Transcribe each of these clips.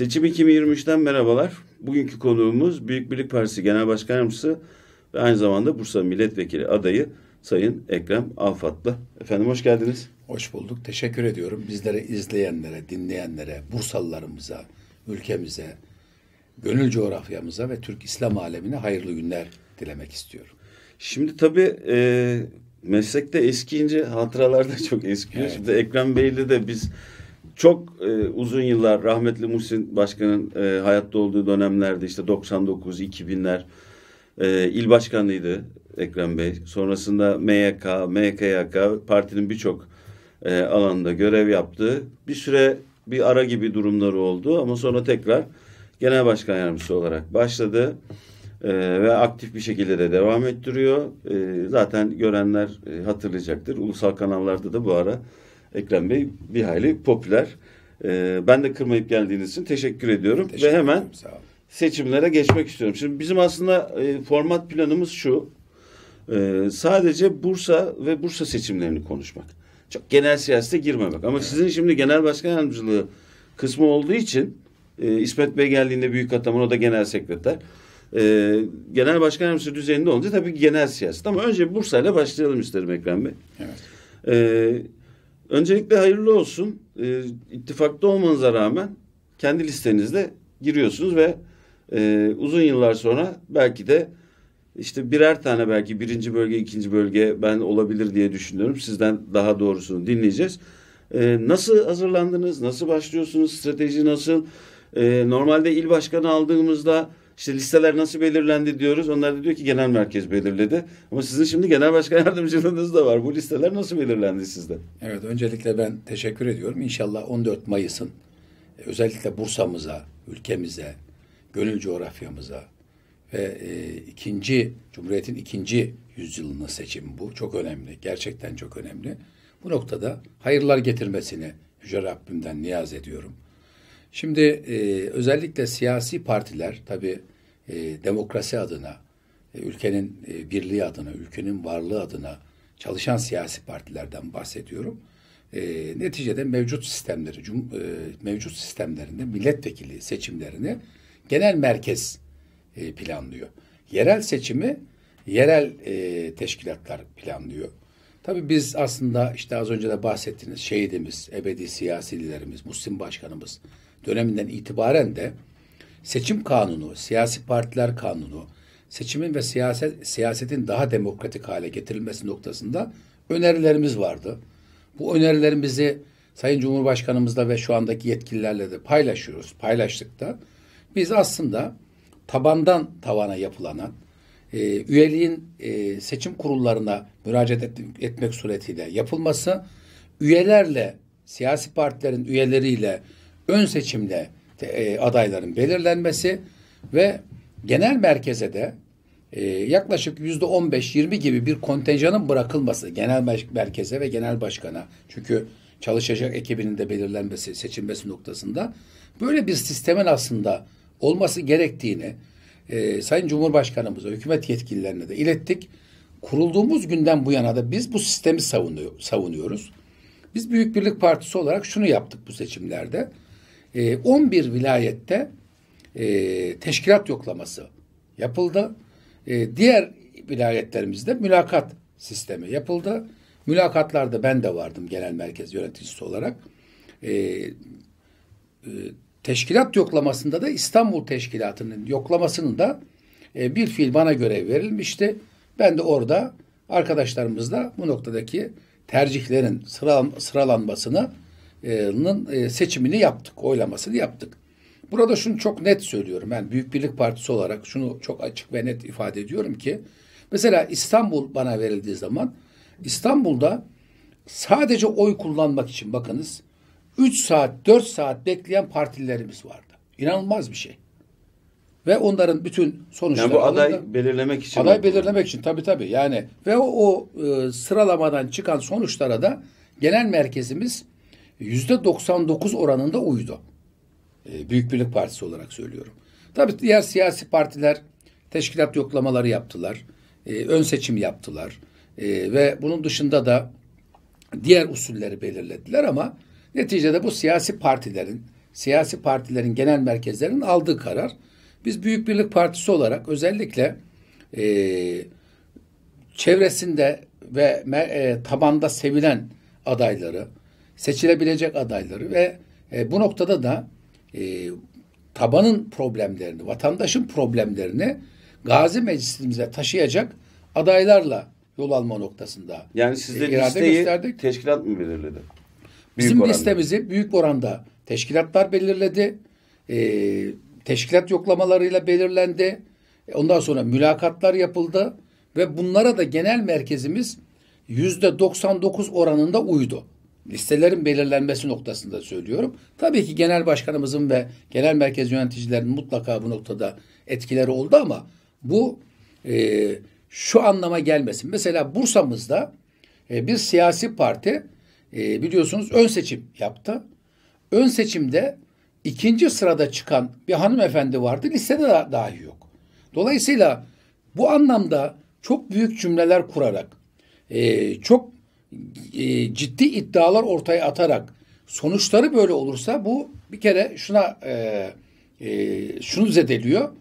Seçim 2023'ten merhabalar. Bugünkü konuğumuz Büyük Birlik Partisi Genel Başkan Yardımcısı ve aynı zamanda Bursa Milletvekili adayı Sayın Ekrem Alfatlı. Efendim hoş geldiniz. Hoş bulduk. Teşekkür ediyorum. Bizlere izleyenlere, dinleyenlere, Bursalılarımıza, ülkemize, gönül coğrafyamıza ve Türk İslam alemine hayırlı günler dilemek istiyorum. Şimdi tabii e, meslekte eskiyince hatıralar da çok eskiyor. Evet. Şimdi Ekrem Bey'le de biz çok e, uzun yıllar rahmetli Muhsin Başkan'ın e, hayatta olduğu dönemlerde işte 99 2000'ler e, il başkanıydı Ekrem Bey. Sonrasında MYK, MKYK partinin birçok e, alanda görev yaptı. Bir süre bir ara gibi durumları oldu ama sonra tekrar genel başkan yardımcısı olarak başladı e, ve aktif bir şekilde de devam ettiriyor. E, zaten görenler e, hatırlayacaktır. Ulusal kanallarda da bu ara Ekrem Bey bir hayli popüler. E, ben de kırmayıp geldiğiniz için teşekkür ediyorum. Teşekkür Ve hemen seçimlere geçmek istiyorum. Şimdi bizim aslında e, format planımız şu. E, sadece Bursa ve Bursa seçimlerini konuşmak. Çok genel siyasete girmemek. Ama evet. sizin şimdi genel başkan yardımcılığı kısmı olduğu için e, İsmet Bey geldiğinde büyük ataman o da genel sekreter. E, genel başkan yardımcısı düzeyinde olunca tabii genel siyaset. Ama önce Bursa ile başlayalım isterim Ekrem Bey. Evet. Öncelikle hayırlı olsun. E, ittifakta olmanıza rağmen kendi listenizde giriyorsunuz ve e, uzun yıllar sonra belki de işte birer tane belki birinci bölge, ikinci bölge ben olabilir diye düşünüyorum. Sizden daha doğrusunu dinleyeceğiz. E, nasıl hazırlandınız? Nasıl başlıyorsunuz? Strateji nasıl? E, normalde il başkanı aldığımızda işte listeler nasıl belirlendi diyoruz. Onlar da diyor ki genel merkez belirledi. Ama sizin şimdi genel başkan yardımcılığınız da var. Bu listeler nasıl belirlendi sizde? Evet öncelikle ben teşekkür ediyorum. İnşallah 14 Mayıs'ın e, özellikle Bursa'mıza, ülkemize, gönül coğrafyamıza ve e, ikinci Cumhuriyet'in ikinci yüzyılının seçim bu. Çok önemli. Gerçekten çok önemli. Bu noktada hayırlar getirmesini Yüce Rabbim'den niyaz ediyorum. Şimdi e, özellikle siyasi partiler tabi e, demokrasi adına, e, ülkenin e, birliği adına, ülkenin varlığı adına çalışan siyasi partilerden bahsediyorum. E, neticede mevcut sistemleri, cum, e, mevcut sistemlerinde milletvekili seçimlerini genel merkez e, planlıyor. Yerel seçimi yerel e, teşkilatlar planlıyor. Tabii biz aslında işte az önce de bahsettiğiniz şehidimiz, ebedi siyasilerimiz, Müslim Başkanımız, döneminden itibaren de seçim kanunu, siyasi partiler kanunu, seçimin ve siyaset siyasetin daha demokratik hale getirilmesi noktasında önerilerimiz vardı. Bu önerilerimizi Sayın Cumhurbaşkanımızla ve şu andaki yetkililerle de paylaşıyoruz. Paylaştık da biz aslında tabandan tavana yapılanan e, üyeliğin e, seçim kurullarına müracaat et, etmek suretiyle yapılması, üyelerle, siyasi partilerin üyeleriyle ön seçimde e, adayların belirlenmesi ve genel merkeze de e, yaklaşık yüzde 15-20 gibi bir kontenjanın bırakılması genel merkeze ve genel başkana. Çünkü çalışacak ekibinin de belirlenmesi, seçilmesi noktasında böyle bir sistemin aslında olması gerektiğini e, Sayın Cumhurbaşkanımıza, hükümet yetkililerine de ilettik. Kurulduğumuz günden bu yana da biz bu sistemi savunuyor, savunuyoruz. Biz Büyük Birlik Partisi olarak şunu yaptık bu seçimlerde e, ee, 11 vilayette e, teşkilat yoklaması yapıldı. E, diğer vilayetlerimizde mülakat sistemi yapıldı. Mülakatlarda ben de vardım genel merkez yöneticisi olarak. E, e, teşkilat yoklamasında da İstanbul Teşkilatı'nın yoklamasının da e, bir fiil bana görev verilmişti. Ben de orada arkadaşlarımızla bu noktadaki tercihlerin sıralanmasını e, seçimini yaptık, oylamasını yaptık. Burada şunu çok net söylüyorum. Ben Büyük Birlik Partisi olarak şunu çok açık ve net ifade ediyorum ki mesela İstanbul bana verildiği zaman İstanbul'da sadece oy kullanmak için bakınız 3 saat 4 saat bekleyen partilerimiz vardı. İnanılmaz bir şey. Ve onların bütün sonuçları yani bu aday alındı. belirlemek için aday belirlemek için tabii tabii yani ve o, o e, sıralamadan çıkan sonuçlara da genel merkezimiz %99 oranında uydu. Ee, Büyük Birlik Partisi olarak söylüyorum. Tabii diğer siyasi partiler teşkilat yoklamaları yaptılar. Ee, ön seçim yaptılar. Ee, ve bunun dışında da diğer usulleri belirlediler ama neticede bu siyasi partilerin, siyasi partilerin genel merkezlerinin aldığı karar. Biz Büyük Birlik Partisi olarak özellikle e, çevresinde ve e, tabanda sevilen adayları, seçilebilecek adayları ve e, bu noktada da e, tabanın problemlerini, vatandaşın problemlerini Gazi Meclisimize taşıyacak adaylarla yol alma noktasında Yani sizde e, listeyi gösterdik. teşkilat mı belirledi? Büyük Bizim oranda. listemizi büyük oranda teşkilatlar belirledi. E, teşkilat yoklamalarıyla belirlendi. E, ondan sonra mülakatlar yapıldı ve bunlara da genel merkezimiz yüzde 99 oranında uydu listelerin belirlenmesi noktasında söylüyorum. Tabii ki genel başkanımızın ve genel merkez yöneticilerin mutlaka bu noktada etkileri oldu ama bu e, şu anlama gelmesin. Mesela Bursa'mızda e, bir siyasi parti e, biliyorsunuz ön seçim yaptı. Ön seçimde ikinci sırada çıkan bir hanımefendi vardı. Listede da, dahi yok. Dolayısıyla bu anlamda çok büyük cümleler kurarak e, çok e, ciddi iddialar ortaya atarak sonuçları böyle olursa bu bir kere şuna e, e, şunu zedeliyor.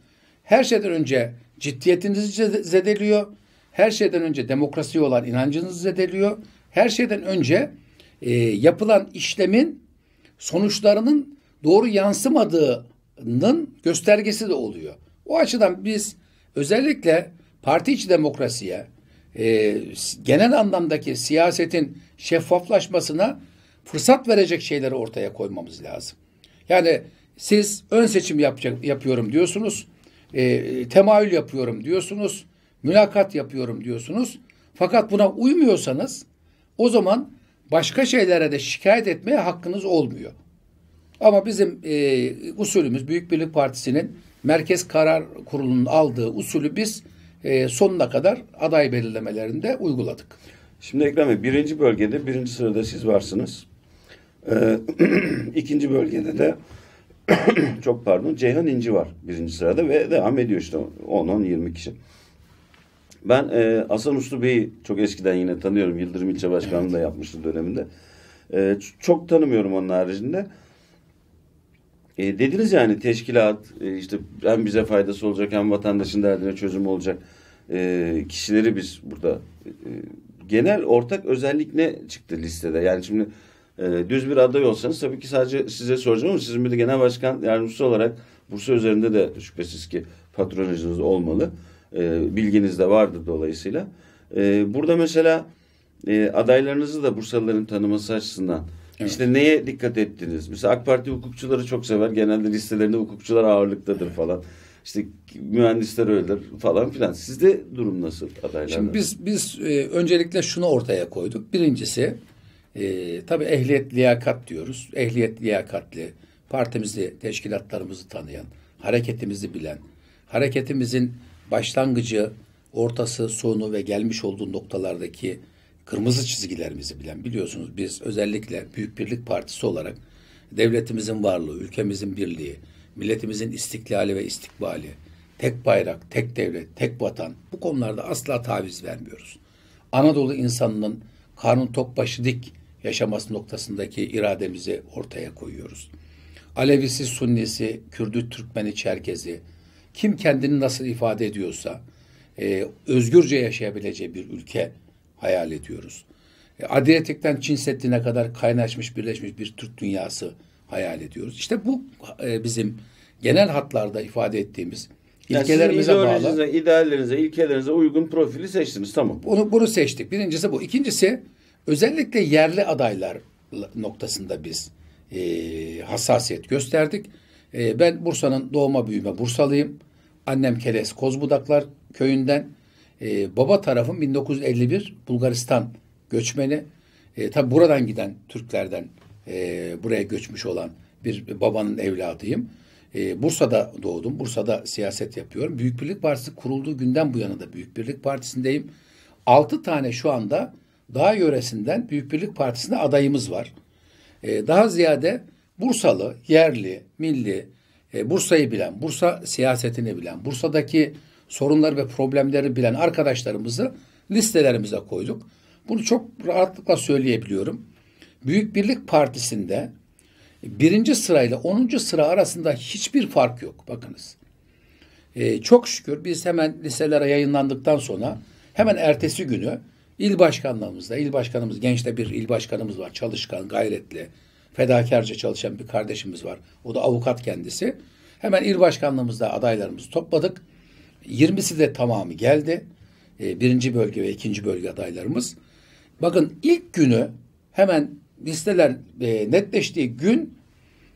Her şeyden önce ciddiyetinizi zedeliyor. Her şeyden önce demokrasiye olan inancınızı zedeliyor. Her şeyden önce e, yapılan işlemin sonuçlarının doğru yansımadığının göstergesi de oluyor. O açıdan biz özellikle parti içi demokrasiye, e, genel anlamdaki siyasetin şeffaflaşmasına fırsat verecek şeyleri ortaya koymamız lazım. Yani siz ön seçim yapacak, yapıyorum diyorsunuz, e, temayül yapıyorum diyorsunuz, mülakat yapıyorum diyorsunuz. Fakat buna uymuyorsanız o zaman başka şeylere de şikayet etmeye hakkınız olmuyor. Ama bizim e, usulümüz Büyük Birlik Partisi'nin Merkez Karar Kurulu'nun aldığı usulü biz e, sonuna kadar aday belirlemelerinde uyguladık. Şimdi Ekrem Bey birinci bölgede birinci sırada siz varsınız. Ee, ikinci bölgede de çok pardon Ceyhan İnci var birinci sırada ve devam ediyor işte 10-10-20 kişi. Ben e, Hasan Uslu Bey'i çok eskiden yine tanıyorum. Yıldırım İlçe Başkanlığı evet. da yapmıştı döneminde. E, çok tanımıyorum onun haricinde. E, dediniz yani teşkilat e, işte hem bize faydası olacak hem vatandaşın derdine çözüm olacak e, kişileri biz burada e, e, genel ortak özellik ne çıktı listede? Yani şimdi e, düz bir aday olsanız tabii ki sadece size soracağım ama sizin bir de genel başkan yardımcısı olarak Bursa üzerinde de şüphesiz ki patronajınız olmalı. E, bilginiz de vardır dolayısıyla. E, burada mesela e, adaylarınızı da Bursalıların tanıması açısından Evet. İşte neye dikkat ettiniz? Mesela AK Parti hukukçuları çok sever. Genelde listelerinde hukukçular ağırlıktadır falan. İşte mühendisler öyledir falan filan. Sizde durum nasıl adaylarda? Şimdi biz biz e, öncelikle şunu ortaya koyduk. Birincisi e, tabii ehliyet liyakat diyoruz. Ehliyet liyakatli, partimizi, teşkilatlarımızı tanıyan, hareketimizi bilen, hareketimizin başlangıcı, ortası, sonu ve gelmiş olduğu noktalardaki kırmızı çizgilerimizi bilen biliyorsunuz biz özellikle Büyük Birlik Partisi olarak devletimizin varlığı, ülkemizin birliği, milletimizin istiklali ve istikbali, tek bayrak, tek devlet, tek vatan bu konularda asla taviz vermiyoruz. Anadolu insanının karnın tok başı dik yaşaması noktasındaki irademizi ortaya koyuyoruz. Alevisi, Sunnisi, Kürdü, Türkmeni, Çerkezi kim kendini nasıl ifade ediyorsa e, özgürce yaşayabileceği bir ülke hayal ediyoruz. E, Adriyatik'ten Çin Seddi'ne kadar kaynaşmış, birleşmiş bir Türk dünyası hayal ediyoruz. İşte bu e, bizim genel hatlarda ifade ettiğimiz yani ilkelerimize bağlı. ideallerinize, ilkelerinize uygun profili seçtiniz. Tamam. Onu, bunu seçtik. Birincisi bu. İkincisi özellikle yerli adaylar noktasında biz e, hassasiyet gösterdik. E, ben Bursa'nın doğma büyüme Bursalıyım. Annem Keles Kozbudaklar köyünden. E, baba tarafım 1951 Bulgaristan göçmeni. E, ee, tabi buradan giden Türklerden e, buraya göçmüş olan bir babanın evladıyım. E, Bursa'da doğdum. Bursa'da siyaset yapıyorum. Büyük Birlik Partisi kurulduğu günden bu yana da Büyük Birlik Partisi'ndeyim. Altı tane şu anda dağ yöresinden Büyük Birlik Partisi'ne adayımız var. E, daha ziyade Bursalı, yerli, milli, e, Bursa'yı bilen, Bursa siyasetini bilen, Bursa'daki sorunlar ve problemleri bilen arkadaşlarımızı listelerimize koyduk. Bunu çok rahatlıkla söyleyebiliyorum. Büyük Birlik Partisi'nde birinci sırayla onuncu sıra arasında hiçbir fark yok. Bakınız. Ee, çok şükür biz hemen liselere yayınlandıktan sonra hemen ertesi günü il başkanlığımızda, il başkanımız, gençte bir il başkanımız var. Çalışkan, gayretli, fedakarca çalışan bir kardeşimiz var. O da avukat kendisi. Hemen il başkanlığımızda adaylarımızı topladık. 20'si de tamamı geldi. Ee, birinci bölge ve ikinci bölge adaylarımız. Bakın ilk günü hemen listeler e, netleştiği gün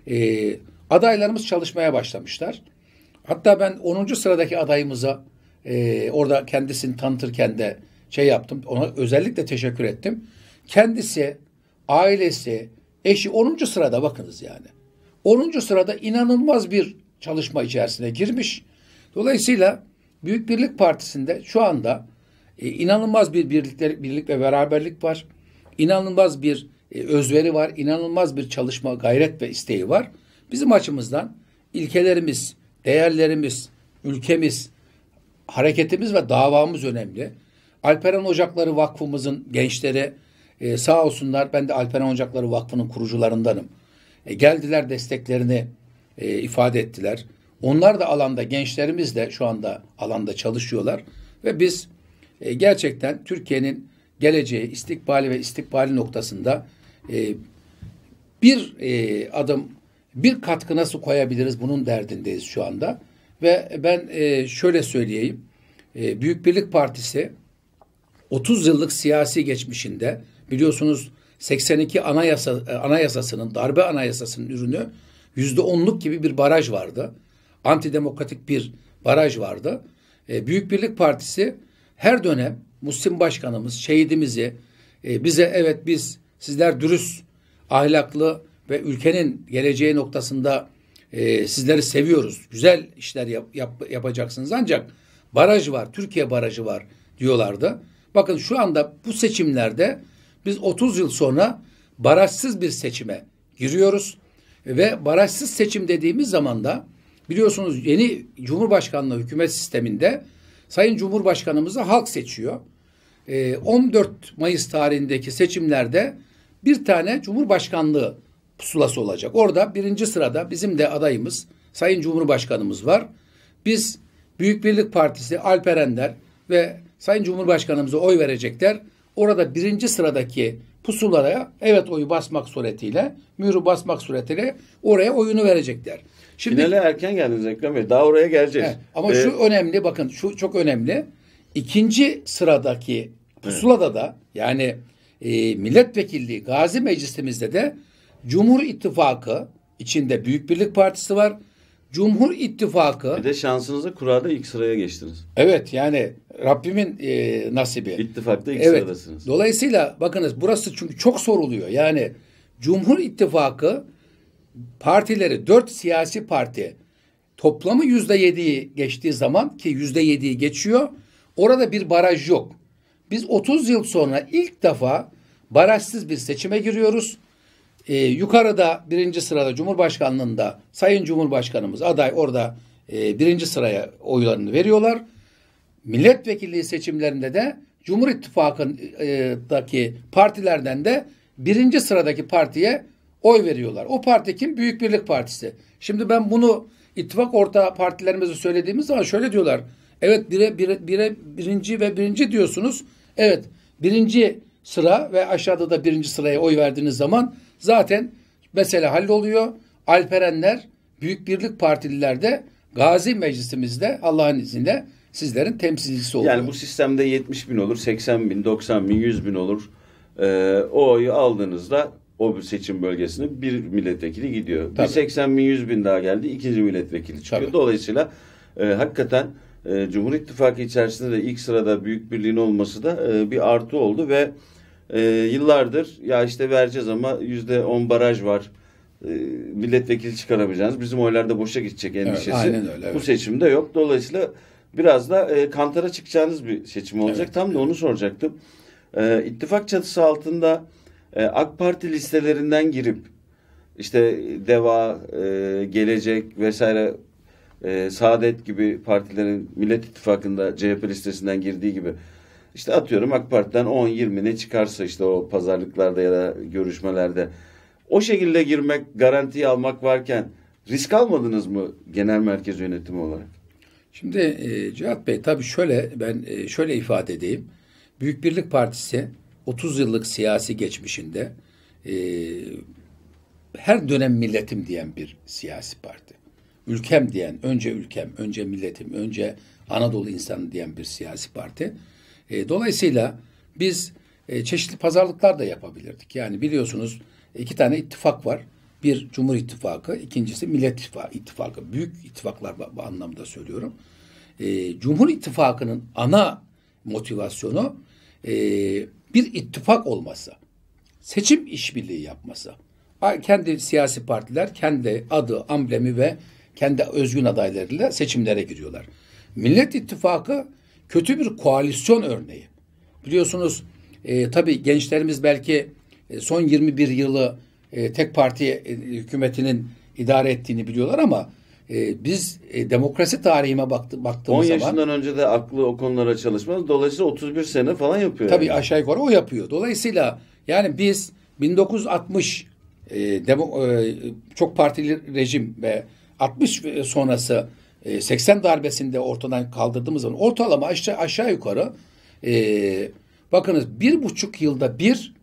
e, adaylarımız çalışmaya başlamışlar. Hatta ben 10. sıradaki adayımıza e, orada kendisini tanıtırken de şey yaptım. Ona özellikle teşekkür ettim. Kendisi, ailesi, eşi 10. sırada bakınız yani. 10. sırada inanılmaz bir çalışma içerisine girmiş. Dolayısıyla Büyük Birlik Partisi'nde şu anda e, inanılmaz bir birlikler, birlik ve beraberlik var. İnanılmaz bir e, özveri var. inanılmaz bir çalışma, gayret ve isteği var. Bizim açımızdan ilkelerimiz, değerlerimiz, ülkemiz, hareketimiz ve davamız önemli. Alperen Ocakları Vakfımızın gençleri e, sağ olsunlar. Ben de Alperen Ocakları Vakfı'nın kurucularındanım. E, geldiler desteklerini e, ifade ettiler. Onlar da alanda gençlerimiz de şu anda alanda çalışıyorlar ve biz e, gerçekten Türkiye'nin geleceği, istikbali ve istikbali noktasında e, bir e, adım, bir katkı nasıl koyabiliriz bunun derdindeyiz şu anda. Ve ben e, şöyle söyleyeyim, e, Büyük Birlik Partisi 30 yıllık siyasi geçmişinde biliyorsunuz 82 anayasa, e, anayasasının, darbe anayasasının ürünü yüzde onluk gibi bir baraj vardı antidemokratik bir baraj vardı. E, Büyük Birlik Partisi her dönem Muslim başkanımız, şehidimizi e, bize evet biz sizler dürüst, ahlaklı ve ülkenin geleceği noktasında e, sizleri seviyoruz. Güzel işler yap, yap, yapacaksınız ancak baraj var, Türkiye barajı var diyorlardı. Bakın şu anda bu seçimlerde biz 30 yıl sonra barajsız bir seçime giriyoruz ve barajsız seçim dediğimiz zaman da Biliyorsunuz yeni Cumhurbaşkanlığı hükümet sisteminde Sayın Cumhurbaşkanımızı halk seçiyor. 14 ee, Mayıs tarihindeki seçimlerde bir tane Cumhurbaşkanlığı pusulası olacak. Orada birinci sırada bizim de adayımız Sayın Cumhurbaşkanımız var. Biz Büyük Birlik Partisi Alperenler ve Sayın Cumhurbaşkanımıza oy verecekler. Orada birinci sıradaki pusulaya evet oyu basmak suretiyle, mührü basmak suretiyle oraya oyunu verecekler. Şimdi, Finale erken geldiniz Ekrem Bey. Daha oraya geleceğiz. Evet, ama ee, şu önemli bakın şu çok önemli. İkinci sıradaki pusulada evet. da yani e, milletvekilliği gazi meclisimizde de Cumhur İttifakı içinde Büyük Birlik Partisi var. Cumhur İttifakı. Bir de şansınızla kurada ilk sıraya geçtiniz. Evet yani Rabbimin e, nasibi. İttifakta ilk evet. sıradasınız. Dolayısıyla bakınız burası çünkü çok soruluyor. Yani Cumhur İttifakı partileri, dört siyasi parti toplamı yüzde yediyi geçtiği zaman ki yüzde yediyi geçiyor. Orada bir baraj yok. Biz 30 yıl sonra ilk defa barajsız bir seçime giriyoruz. Ee, yukarıda birinci sırada Cumhurbaşkanlığında Sayın Cumhurbaşkanımız aday orada e, birinci sıraya oylarını veriyorlar. Milletvekilliği seçimlerinde de Cumhur İttifakı'ndaki partilerden de birinci sıradaki partiye oy veriyorlar. O parti kim? Büyük Birlik Partisi. Şimdi ben bunu ittifak orta partilerimize söylediğimiz zaman şöyle diyorlar. Evet bire, bire, bire birinci ve birinci diyorsunuz. Evet birinci sıra ve aşağıda da birinci sıraya oy verdiğiniz zaman zaten mesele halloluyor. Alperenler Büyük Birlik Partililer de Gazi Meclisimizde Allah'ın izniyle sizlerin temsilcisi oluyor. Yani bu sistemde 70 bin olur, 80 bin, 90 bin, 100 bin olur. Ee, o oyu aldığınızda o seçim bölgesine bir milletvekili gidiyor. Tabii. Bir 80 bin 100 bin daha geldi ikinci milletvekili çıkıyor. Tabii. Dolayısıyla e, hakikaten e, Cumhur İttifakı içerisinde de ilk sırada büyük birliğin olması da e, bir artı oldu ve e, yıllardır ya işte vereceğiz ama yüzde on baraj var e, milletvekili çıkaramayacağız bizim oylar da boşa gidecek endişesi evet, aynen öyle, evet. bu seçimde yok. Dolayısıyla biraz da e, kantara çıkacağınız bir seçim olacak. Evet. Tam da onu soracaktım. E, ittifak çatısı altında e, AK Parti listelerinden girip işte DEVA, e, Gelecek vesaire e, Saadet gibi partilerin Millet İttifakı'nda CHP listesinden girdiği gibi işte atıyorum AK Parti'den 10-20 ne çıkarsa işte o pazarlıklarda ya da görüşmelerde o şekilde girmek, garantiye almak varken risk almadınız mı genel merkez yönetimi olarak? Şimdi e, Cihat Bey tabii şöyle ben e, şöyle ifade edeyim. Büyük Birlik Partisi 30 yıllık siyasi geçmişinde e, her dönem milletim diyen bir siyasi parti. Ülkem diyen, önce ülkem, önce milletim, önce Anadolu insanı diyen bir siyasi parti. E, dolayısıyla biz e, çeşitli pazarlıklar da yapabilirdik. Yani biliyorsunuz iki tane ittifak var. Bir Cumhur İttifakı, ikincisi Millet İttifakı. Büyük ittifaklar bu anlamda söylüyorum. E, Cumhur İttifakı'nın ana motivasyonu e, bir ittifak olması, seçim işbirliği yapması, kendi siyasi partiler kendi adı, amblemi ve kendi özgün adaylarıyla seçimlere giriyorlar. Millet İttifakı kötü bir koalisyon örneği. Biliyorsunuz e, tabii gençlerimiz belki e, son 21 yılı e, tek parti e, hükümetinin idare ettiğini biliyorlar ama e, biz e, demokrasi tarihime baktı, baktığımız 10 zaman... 10 yaşından önce de aklı o konulara çalışmaz. Dolayısıyla 31 sene falan yapıyor. Tabii yani. aşağı yukarı o yapıyor. Dolayısıyla yani biz 1960 e, demo, e, çok partili rejim ve 60 sonrası e, 80 darbesinde ortadan kaldırdığımız zaman ortalama aşağı, aşağı yukarı e, bakınız bir buçuk yılda bir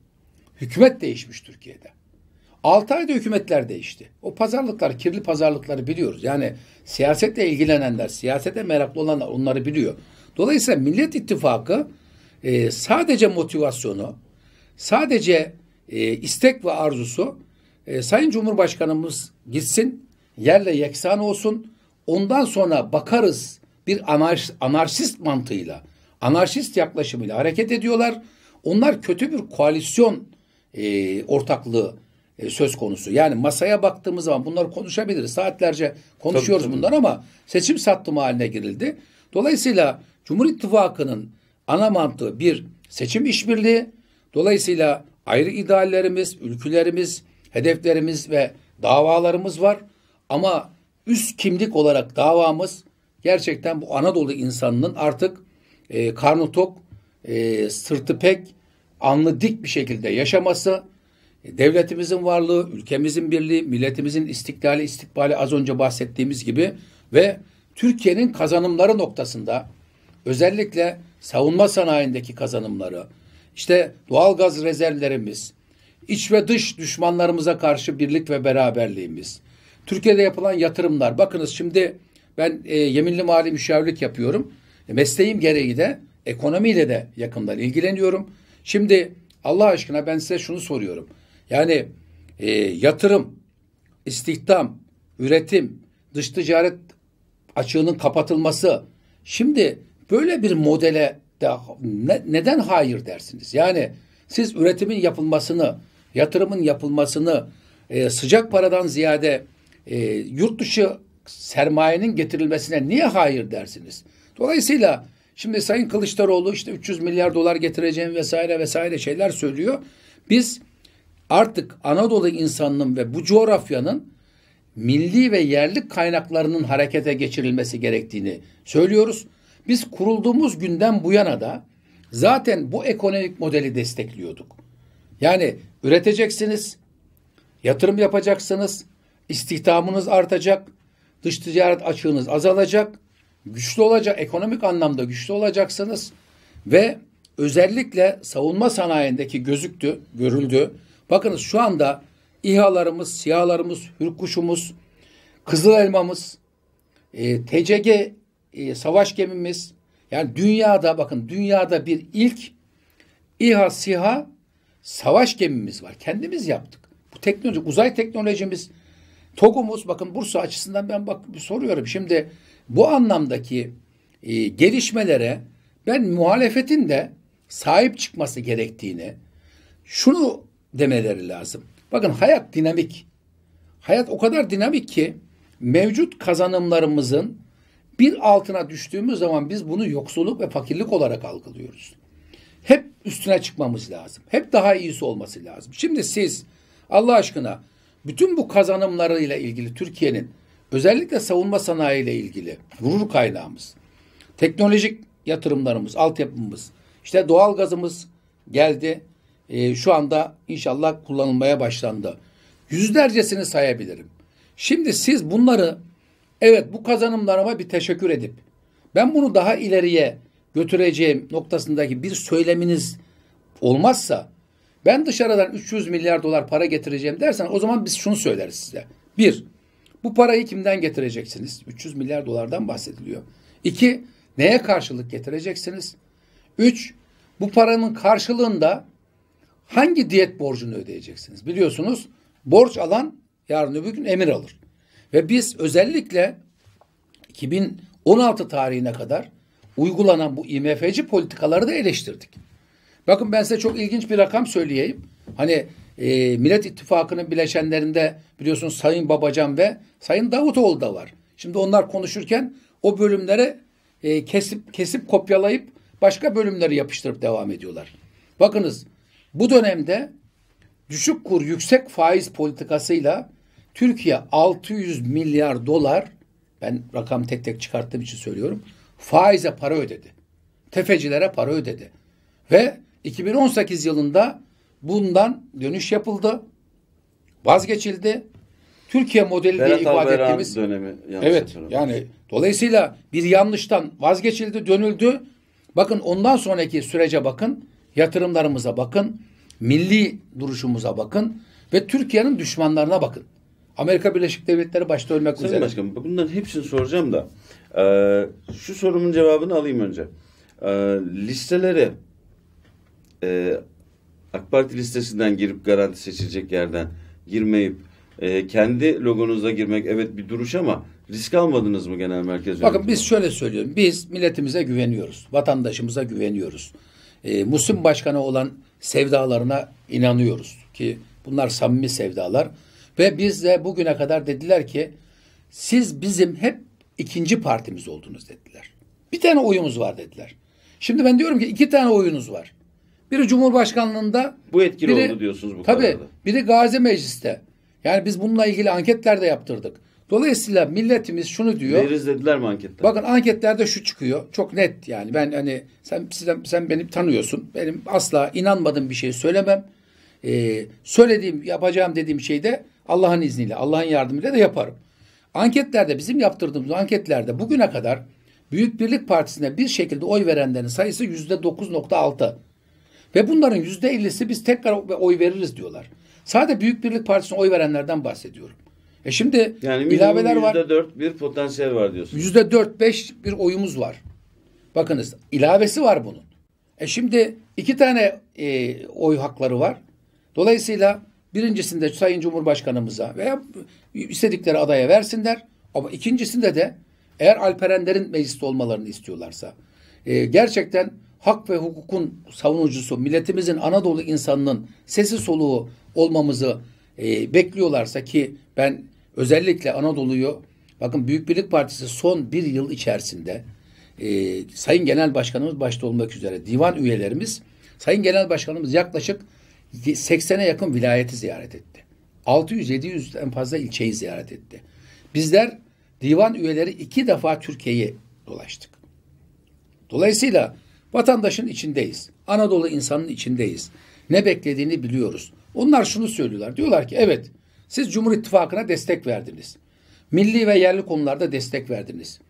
hükümet değişmiş Türkiye'de. 6 ayda hükümetler değişti. O pazarlıklar, kirli pazarlıkları biliyoruz. Yani siyasetle ilgilenenler, siyasete meraklı olanlar onları biliyor. Dolayısıyla Millet İttifakı e, sadece motivasyonu, sadece e, istek ve arzusu e, Sayın Cumhurbaşkanımız gitsin, yerle yeksan olsun, ondan sonra bakarız bir anar anarşist mantığıyla, anarşist yaklaşımıyla hareket ediyorlar. Onlar kötü bir koalisyon e, ortaklığı e, söz konusu. Yani masaya baktığımız zaman bunları konuşabiliriz. Saatlerce konuşuyoruz tabii, tabii. bundan ama seçim sattım haline girildi. Dolayısıyla Cumhur İttifakı'nın ana mantığı bir seçim işbirliği. Dolayısıyla ayrı ideallerimiz, ülkülerimiz, hedeflerimiz ve davalarımız var. Ama üst kimlik olarak davamız gerçekten bu Anadolu insanının artık e, karnı tok, e, sırtı pek, anlı dik bir şekilde yaşaması, devletimizin varlığı, ülkemizin birliği, milletimizin istiklali, istikbali az önce bahsettiğimiz gibi ve Türkiye'nin kazanımları noktasında özellikle savunma sanayindeki kazanımları, işte doğal gaz rezervlerimiz, iç ve dış düşmanlarımıza karşı birlik ve beraberliğimiz, Türkiye'de yapılan yatırımlar. Bakınız şimdi ben e, yeminli mali müşavirlik yapıyorum. E, mesleğim gereği de ekonomiyle de yakından ilgileniyorum. Şimdi Allah aşkına ben size şunu soruyorum. Yani e, yatırım, istihdam, üretim, dış ticaret açığının kapatılması. Şimdi böyle bir modele de ne, neden hayır dersiniz? Yani siz üretimin yapılmasını, yatırımın yapılmasını e, sıcak paradan ziyade e, yurt dışı sermayenin getirilmesine niye hayır dersiniz? Dolayısıyla şimdi Sayın Kılıçdaroğlu işte 300 milyar dolar getireceğim vesaire vesaire şeyler söylüyor. Biz artık Anadolu insanının ve bu coğrafyanın milli ve yerli kaynaklarının harekete geçirilmesi gerektiğini söylüyoruz. Biz kurulduğumuz günden bu yana da zaten bu ekonomik modeli destekliyorduk. Yani üreteceksiniz, yatırım yapacaksınız, istihdamınız artacak, dış ticaret açığınız azalacak, güçlü olacak, ekonomik anlamda güçlü olacaksınız ve özellikle savunma sanayindeki gözüktü, görüldü. Bakınız şu anda İHA'larımız, SİHA'larımız, Hürkuş'umuz, Kızıl Elma'mız, e, TCG e, savaş gemimiz. Yani dünyada bakın dünyada bir ilk İHA, SİHA savaş gemimiz var. Kendimiz yaptık. Bu teknoloji, uzay teknolojimiz, TOG'umuz bakın Bursa açısından ben bak soruyorum. Şimdi bu anlamdaki e, gelişmelere ben muhalefetin de sahip çıkması gerektiğini, şunu demeleri lazım. Bakın hayat dinamik. Hayat o kadar dinamik ki mevcut kazanımlarımızın bir altına düştüğümüz zaman biz bunu yoksulluk ve fakirlik olarak algılıyoruz. Hep üstüne çıkmamız lazım. Hep daha iyisi olması lazım. Şimdi siz Allah aşkına bütün bu kazanımlarıyla ilgili Türkiye'nin özellikle savunma sanayiyle ilgili gurur kaynağımız, teknolojik yatırımlarımız, altyapımız, işte doğal gazımız geldi, e, şu anda inşallah kullanılmaya başlandı. Yüzlercesini sayabilirim. Şimdi siz bunları evet bu kazanımlarıma bir teşekkür edip ben bunu daha ileriye götüreceğim noktasındaki bir söyleminiz olmazsa ben dışarıdan 300 milyar dolar para getireceğim dersen o zaman biz şunu söyleriz size. Bir, bu parayı kimden getireceksiniz? 300 milyar dolardan bahsediliyor. İki, neye karşılık getireceksiniz? Üç, bu paranın karşılığında hangi diyet borcunu ödeyeceksiniz? Biliyorsunuz borç alan yarın öbür gün emir alır. Ve biz özellikle 2016 tarihine kadar uygulanan bu IMF'ci politikaları da eleştirdik. Bakın ben size çok ilginç bir rakam söyleyeyim. Hani e, Millet İttifakı'nın bileşenlerinde biliyorsunuz Sayın Babacan ve Sayın Davutoğlu da var. Şimdi onlar konuşurken o bölümlere e, kesip kesip kopyalayıp başka bölümleri yapıştırıp devam ediyorlar. Bakınız bu dönemde düşük kur yüksek faiz politikasıyla Türkiye 600 milyar dolar ben rakam tek tek çıkarttığım için söylüyorum. Faize para ödedi. Tefecilere para ödedi. Ve 2018 yılında bundan dönüş yapıldı. Vazgeçildi. Türkiye modeli Berat diye ifade ettiğimiz dönemi Evet. Hatırlamış. Yani dolayısıyla bir yanlıştan vazgeçildi, dönüldü. Bakın ondan sonraki sürece bakın. Yatırımlarımıza bakın, milli duruşumuza bakın ve Türkiye'nin düşmanlarına bakın. Amerika Birleşik Devletleri başta ölmek Sayın üzere. Sayın Başkanım bunların hepsini soracağım da e, şu sorumun cevabını alayım önce. E, listelere e, AK Parti listesinden girip garanti seçilecek yerden girmeyip e, kendi logonuza girmek evet bir duruş ama risk almadınız mı genel merkez? Bakın biz şöyle söylüyorum. Biz milletimize güveniyoruz. Vatandaşımıza güveniyoruz e, ee, Müslüm Başkanı olan sevdalarına inanıyoruz ki bunlar samimi sevdalar ve biz de bugüne kadar dediler ki siz bizim hep ikinci partimiz oldunuz dediler. Bir tane oyumuz var dediler. Şimdi ben diyorum ki iki tane oyunuz var. Biri Cumhurbaşkanlığında. Bu etkili biri, oldu diyorsunuz bu tabii, kararda. Tabii. Biri Gazi Meclis'te. Yani biz bununla ilgili anketler de yaptırdık. Dolayısıyla milletimiz şunu diyor. Veririz dediler mi anketlerde? Bakın anketlerde şu çıkıyor. Çok net yani. Ben hani sen sen, sen beni tanıyorsun. Benim asla inanmadığım bir şey söylemem. Ee, söylediğim, yapacağım dediğim şeyi de Allah'ın izniyle, Allah'ın yardımıyla da yaparım. Anketlerde bizim yaptırdığımız anketlerde bugüne kadar Büyük Birlik Partisi'ne bir şekilde oy verenlerin sayısı yüzde 9.6. Ve bunların yüzde 50'si biz tekrar oy veririz diyorlar. Sadece Büyük Birlik Partisi'ne oy verenlerden bahsediyorum. E şimdi yani ilaveler var. %4 bir potansiyel var diyorsun. dört beş bir oyumuz var. Bakınız ilavesi var bunun. E şimdi iki tane e, oy hakları var. Dolayısıyla birincisinde Sayın Cumhurbaşkanımıza veya istedikleri adaya versinler. Ama ikincisinde de eğer alperenlerin mecliste olmalarını istiyorlarsa e, gerçekten hak ve hukukun savunucusu milletimizin Anadolu insanının sesi soluğu olmamızı e, bekliyorlarsa ki ben Özellikle Anadolu'yu bakın Büyük Birlik Partisi son bir yıl içerisinde e, Sayın Genel Başkanımız başta olmak üzere divan üyelerimiz Sayın Genel Başkanımız yaklaşık 80'e yakın vilayeti ziyaret etti. 600-700'den fazla ilçeyi ziyaret etti. Bizler divan üyeleri iki defa Türkiye'yi dolaştık. Dolayısıyla vatandaşın içindeyiz. Anadolu insanının içindeyiz. Ne beklediğini biliyoruz. Onlar şunu söylüyorlar. Diyorlar ki evet siz Cumhur İttifakı'na destek verdiniz. Milli ve yerli konularda destek verdiniz.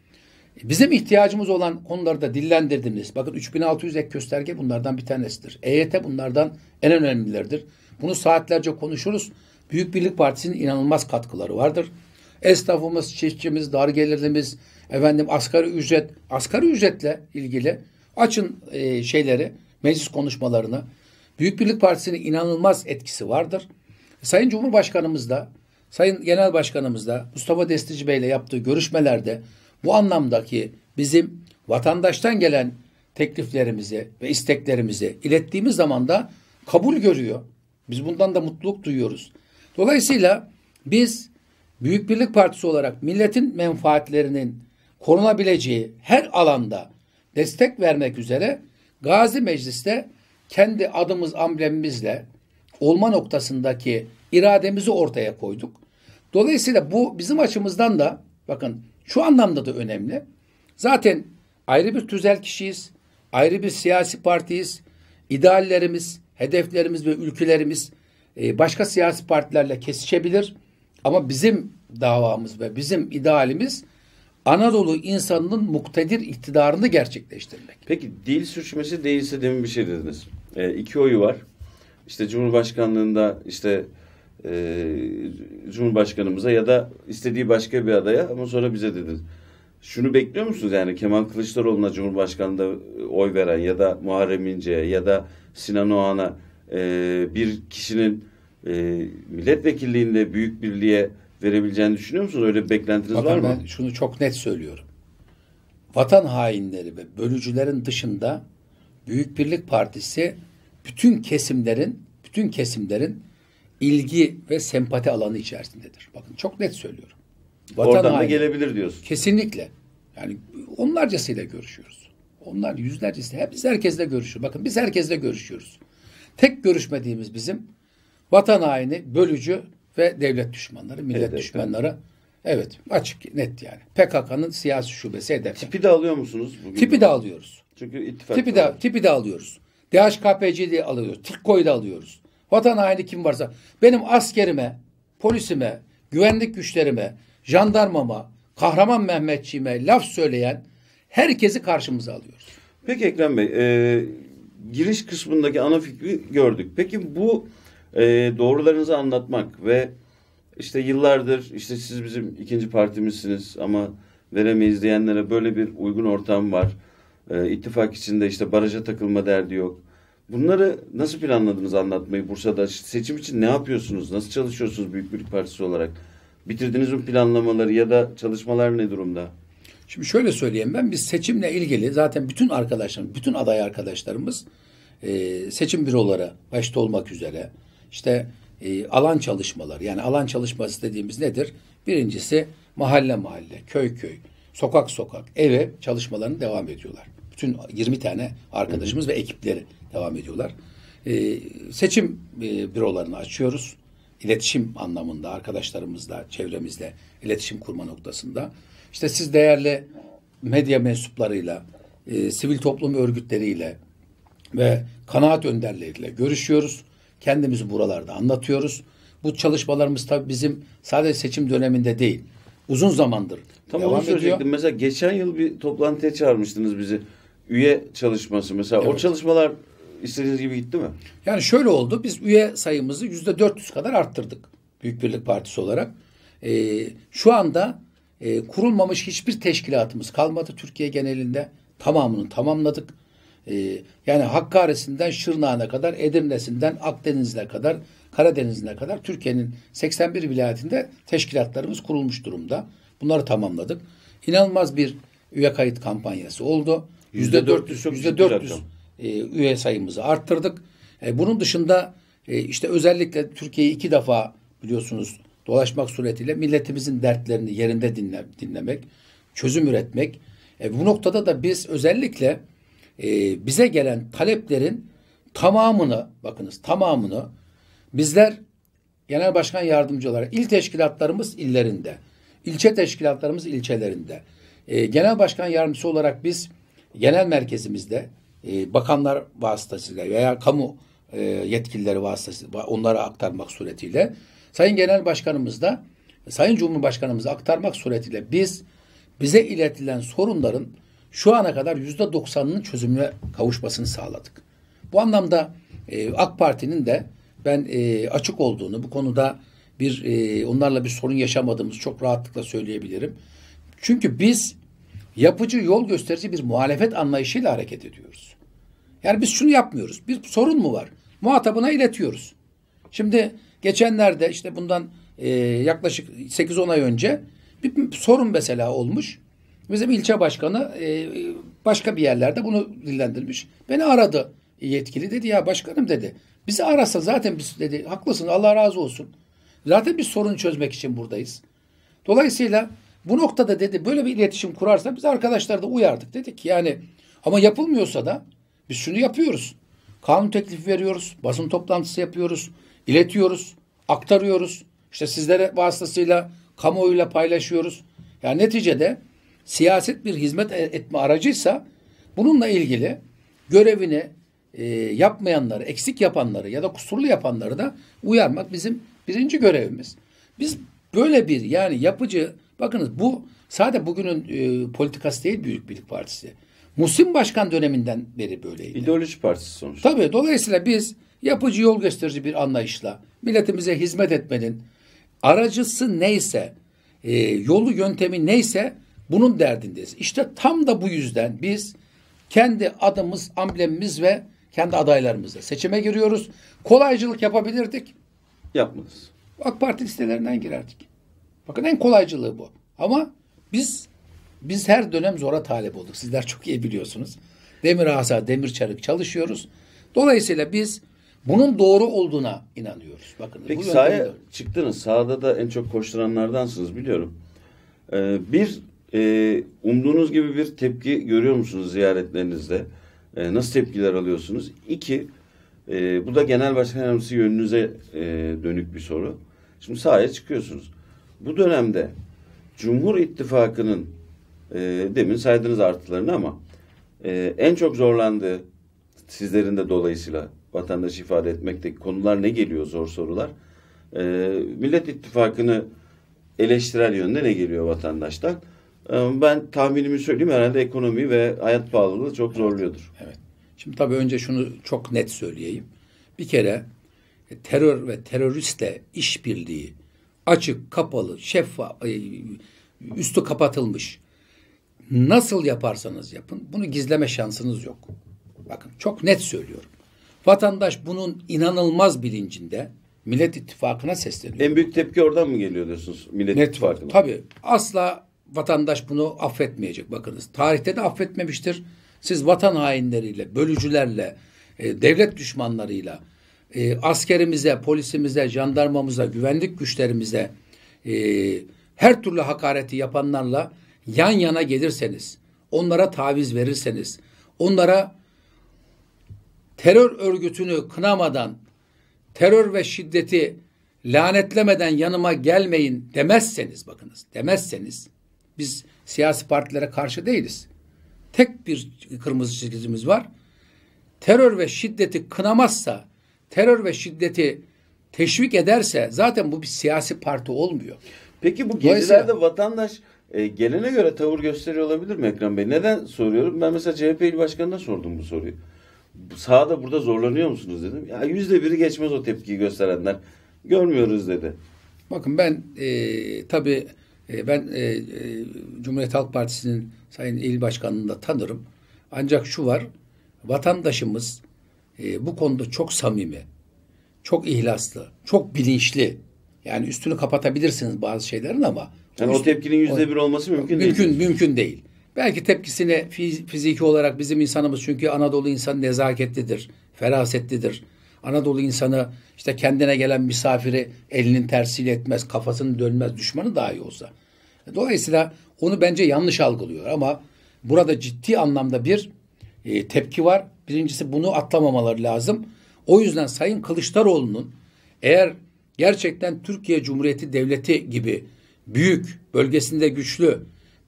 Bizim ihtiyacımız olan konuları da dillendirdiniz. Bakın 3600 ek gösterge bunlardan bir tanesidir. EYT bunlardan en önemlilerdir. Bunu saatlerce konuşuruz. Büyük Birlik Partisi'nin inanılmaz katkıları vardır. Esnafımız, çiftçimiz, dar gelirlimiz, efendim asgari ücret, asgari ücretle ilgili açın e, şeyleri, meclis konuşmalarını. Büyük Birlik Partisi'nin inanılmaz etkisi vardır. Sayın Cumhurbaşkanımız da, Sayın Genel Başkanımız da Mustafa Destici Bey ile yaptığı görüşmelerde bu anlamdaki bizim vatandaştan gelen tekliflerimizi ve isteklerimizi ilettiğimiz zaman da kabul görüyor. Biz bundan da mutluluk duyuyoruz. Dolayısıyla biz Büyük Birlik Partisi olarak milletin menfaatlerinin korunabileceği her alanda destek vermek üzere Gazi Meclis'te kendi adımız amblemimizle olma noktasındaki irademizi ortaya koyduk. Dolayısıyla bu bizim açımızdan da bakın şu anlamda da önemli. Zaten ayrı bir tüzel kişiyiz, ayrı bir siyasi partiyiz. İdeallerimiz, hedeflerimiz ve ülkelerimiz e, başka siyasi partilerle kesişebilir. Ama bizim davamız ve bizim idealimiz Anadolu insanının muktedir iktidarını gerçekleştirmek. Peki dil sürçmesi değilse demin bir şey dediniz. E, iki oyu var işte Cumhurbaşkanlığında işte e, Cumhurbaşkanımıza ya da istediği başka bir adaya ama sonra bize dediniz. Şunu bekliyor musunuz yani Kemal Kılıçdaroğlu'na Cumhurbaşkanı'nda e, oy veren ya da Muharrem İnce'ye ya da Sinan Oğan'a e, bir kişinin e, milletvekilliğinde büyük birliğe verebileceğini düşünüyor musunuz? Öyle bir beklentiniz Bakın var mı? Ben şunu çok net söylüyorum. Vatan hainleri ve bölücülerin dışında Büyük Birlik Partisi bütün kesimlerin bütün kesimlerin ilgi ve sempati alanı içerisindedir. Bakın çok net söylüyorum. Vatan Oradan da gelebilir diyorsun. Kesinlikle. Yani onlarcasıyla görüşüyoruz. Onlar yüzlercesi. Hep biz herkesle görüşüyoruz. Bakın biz herkesle görüşüyoruz. Tek görüşmediğimiz bizim vatan haini, bölücü ve devlet düşmanları, millet evet, düşmanları. Evet. evet açık net yani. PKK'nın siyasi şubesi hedef. Tipi de alıyor musunuz bugün? Tipi de alıyoruz. Çünkü ittifak tipi de, var. tipi de alıyoruz. DHKPC de alıyoruz. TİKKO'yu alıyoruz. Vatan haini kim varsa. Benim askerime, polisime, güvenlik güçlerime, jandarmama, kahraman Mehmetçiğime laf söyleyen herkesi karşımıza alıyoruz. Peki Ekrem Bey, e, giriş kısmındaki ana fikri gördük. Peki bu e, doğrularınızı anlatmak ve işte yıllardır işte siz bizim ikinci partimizsiniz ama veremeyiz diyenlere böyle bir uygun ortam var e, ittifak içinde işte baraja takılma derdi yok. Bunları nasıl planladınız anlatmayı Bursa'da? Seçim için ne yapıyorsunuz? Nasıl çalışıyorsunuz Büyük Birlik Partisi olarak? Bitirdiniz mi planlamaları ya da çalışmalar ne durumda? Şimdi şöyle söyleyeyim ben biz seçimle ilgili zaten bütün arkadaşlarım, bütün aday arkadaşlarımız e, seçim büroları başta olmak üzere işte e, alan çalışmaları yani alan çalışması dediğimiz nedir? Birincisi mahalle mahalle, köy köy, sokak sokak, eve çalışmalarını devam ediyorlar bütün 20 tane arkadaşımız ve ekipleri devam ediyorlar. E, seçim e, bürolarını açıyoruz. İletişim anlamında arkadaşlarımızla, çevremizle iletişim kurma noktasında. İşte siz değerli medya mensuplarıyla, e, sivil toplum örgütleriyle ve kanaat önderleriyle görüşüyoruz. Kendimizi buralarda anlatıyoruz. Bu çalışmalarımız tabii bizim sadece seçim döneminde değil, uzun zamandır Tam devam onu söyleyecektim. Ediyor. Mesela geçen yıl bir toplantıya çağırmıştınız bizi üye çalışması mesela evet. o çalışmalar istediğiniz gibi gitti mi? Yani şöyle oldu. Biz üye sayımızı yüzde 400 kadar arttırdık. Büyük Birlik Partisi olarak. E, şu anda e, kurulmamış hiçbir teşkilatımız kalmadı Türkiye genelinde. Tamamını tamamladık. E, yani Hakkari'sinden Şırnağ'ına kadar, Edirne'sinden Akdeniz'ine kadar, Karadeniz'ine kadar Türkiye'nin 81 vilayetinde teşkilatlarımız kurulmuş durumda. Bunları tamamladık. İnanılmaz bir üye kayıt kampanyası oldu. Yüzde dört yüz, e, üye sayımızı arttırdık. E, bunun dışında e, işte özellikle Türkiye'yi iki defa biliyorsunuz dolaşmak suretiyle milletimizin dertlerini yerinde dinle, dinlemek, çözüm üretmek. E, bu noktada da biz özellikle e, bize gelen taleplerin tamamını, bakınız tamamını bizler genel başkan yardımcıları, il teşkilatlarımız illerinde, ilçe teşkilatlarımız ilçelerinde, e, genel başkan yardımcısı olarak biz genel merkezimizde e, bakanlar vasıtasıyla veya kamu e, yetkilileri vasıtasıyla onlara aktarmak suretiyle Sayın Genel Başkanımız da Sayın cumhurbaşkanımız aktarmak suretiyle biz bize iletilen sorunların şu ana kadar yüzde doksanının çözümüne kavuşmasını sağladık. Bu anlamda e, AK Parti'nin de ben e, açık olduğunu bu konuda bir e, onlarla bir sorun yaşamadığımız çok rahatlıkla söyleyebilirim. Çünkü biz yapıcı, yol gösterici bir muhalefet anlayışıyla hareket ediyoruz. Yani biz şunu yapmıyoruz. Bir sorun mu var? Muhatabına iletiyoruz. Şimdi geçenlerde işte bundan e, yaklaşık 8-10 ay önce bir sorun mesela olmuş. Bizim ilçe başkanı e, başka bir yerlerde bunu dillendirmiş. Beni aradı yetkili dedi ya başkanım dedi. Bizi arasa zaten biz dedi haklısın Allah razı olsun. Zaten bir sorunu çözmek için buradayız. Dolayısıyla bu noktada dedi böyle bir iletişim kurarsa biz arkadaşlar da uyardık. Dedik yani ama yapılmıyorsa da biz şunu yapıyoruz. Kanun teklifi veriyoruz, basın toplantısı yapıyoruz, iletiyoruz, aktarıyoruz. İşte sizlere vasıtasıyla kamuoyuyla paylaşıyoruz. Yani neticede siyaset bir hizmet e, etme aracıysa bununla ilgili görevini e, yapmayanları, eksik yapanları ya da kusurlu yapanları da uyarmak bizim birinci görevimiz. Biz böyle bir yani yapıcı Bakınız bu sadece bugünün e, politikası değil Büyük Birlik Partisi. Musim Başkan döneminden beri böyleydi. İdeoloji partisi sonuçta. Tabii dolayısıyla biz yapıcı yol gösterici bir anlayışla milletimize hizmet etmenin aracısı neyse, e, yolu yöntemi neyse bunun derdindeyiz. İşte tam da bu yüzden biz kendi adımız, amblemimiz ve kendi adaylarımızla seçime giriyoruz. Kolaycılık yapabilirdik. Yapmadınız. AK Parti listelerinden girerdik. Bakın en kolaycılığı bu. Ama biz biz her dönem zora talep olduk. Sizler çok iyi biliyorsunuz. Demir asa, demir çarık çalışıyoruz. Dolayısıyla biz bunun doğru olduğuna inanıyoruz. Bakın Peki sahaya doğru. çıktınız. Sahada da en çok koşturanlardansınız biliyorum. Ee, bir e, umduğunuz gibi bir tepki görüyor musunuz ziyaretlerinizde? E, nasıl tepkiler alıyorsunuz? İki, e, bu da genel başkan yardımcısı yönünüze e, dönük bir soru. Şimdi sahaya çıkıyorsunuz bu dönemde Cumhur İttifakı'nın e, demin saydınız artılarını ama e, en çok zorlandığı sizlerin de dolayısıyla vatandaş ifade etmekteki konular ne geliyor zor sorular. E, Millet İttifakı'nı eleştirel yönde ne geliyor vatandaştan? E, ben tahminimi söyleyeyim herhalde ekonomi ve hayat pahalılığı çok zorluyordur. Evet. Şimdi tabii önce şunu çok net söyleyeyim. Bir kere e, terör ve teröristle işbirliği açık, kapalı, şeffaf, e, üstü kapatılmış. Nasıl yaparsanız yapın bunu gizleme şansınız yok. Bakın çok net söylüyorum. Vatandaş bunun inanılmaz bilincinde Millet İttifakı'na sesleniyor. En büyük tepki oradan mı geliyor diyorsunuz Millet Net, İttifakı'na? Tabii asla vatandaş bunu affetmeyecek bakınız. Tarihte de affetmemiştir. Siz vatan hainleriyle, bölücülerle, e, devlet düşmanlarıyla e, askerimize, polisimize, jandarmamıza, güvenlik güçlerimize e, her türlü hakareti yapanlarla yan yana gelirseniz, onlara taviz verirseniz, onlara terör örgütünü kınamadan, terör ve şiddeti lanetlemeden yanıma gelmeyin demezseniz bakınız, demezseniz biz siyasi partilere karşı değiliz. Tek bir kırmızı çizgimiz var. Terör ve şiddeti kınamazsa terör ve şiddeti teşvik ederse zaten bu bir siyasi parti olmuyor. Peki bu gezilerde vatandaş e, gelene göre tavır gösteriyor olabilir mi Ekrem Bey? Neden soruyorum? Ben mesela CHP il başkanına sordum bu soruyu. Sağda burada zorlanıyor musunuz dedim. Ya yüzde biri geçmez o tepkiyi gösterenler. Görmüyoruz dedi. Bakın ben e, tabii e, ben e, e Cumhuriyet Halk Partisi'nin Sayın il Başkanı'nı da tanırım. Ancak şu var, vatandaşımız e, bu konuda çok samimi, çok ihlaslı, çok bilinçli. Yani üstünü kapatabilirsiniz bazı şeylerin ama yani o tepkinin yüzde bir olması mümkün, mümkün değil. Mümkün, mümkün değil. Belki tepkisine fiziki olarak bizim insanımız çünkü Anadolu insanı nezaketlidir, ferasetlidir. Anadolu insanı işte kendine gelen misafiri elinin tersiyle etmez, kafasını dönmez düşmanı daha iyi olsa. Dolayısıyla onu bence yanlış algılıyor ama burada ciddi anlamda bir e, tepki var Birincisi bunu atlamamaları lazım. O yüzden Sayın Kılıçdaroğlu'nun eğer gerçekten Türkiye Cumhuriyeti Devleti gibi büyük, bölgesinde güçlü,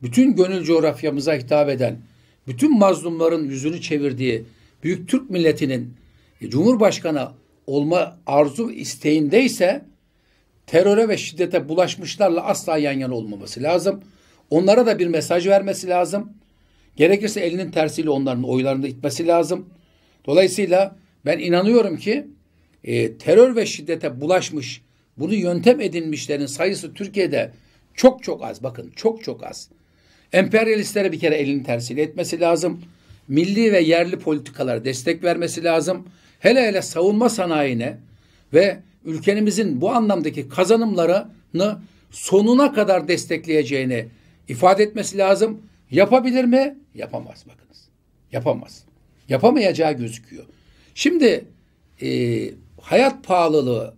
bütün gönül coğrafyamıza hitap eden, bütün mazlumların yüzünü çevirdiği büyük Türk milletinin Cumhurbaşkanı olma arzu isteğindeyse teröre ve şiddete bulaşmışlarla asla yan yana olmaması lazım. Onlara da bir mesaj vermesi lazım. Gerekirse elinin tersiyle onların oylarını itmesi lazım. Dolayısıyla ben inanıyorum ki e, terör ve şiddete bulaşmış, bunu yöntem edinmişlerin sayısı Türkiye'de çok çok az. Bakın çok çok az. Emperyalistlere bir kere elini tersiyle etmesi lazım. Milli ve yerli politikalara destek vermesi lazım. Hele hele savunma sanayine ve ülkemizin bu anlamdaki kazanımlarını sonuna kadar destekleyeceğini ifade etmesi lazım. Yapabilir mi? Yapamaz bakınız. Yapamaz yapamayacağı gözüküyor. Şimdi e, hayat pahalılığı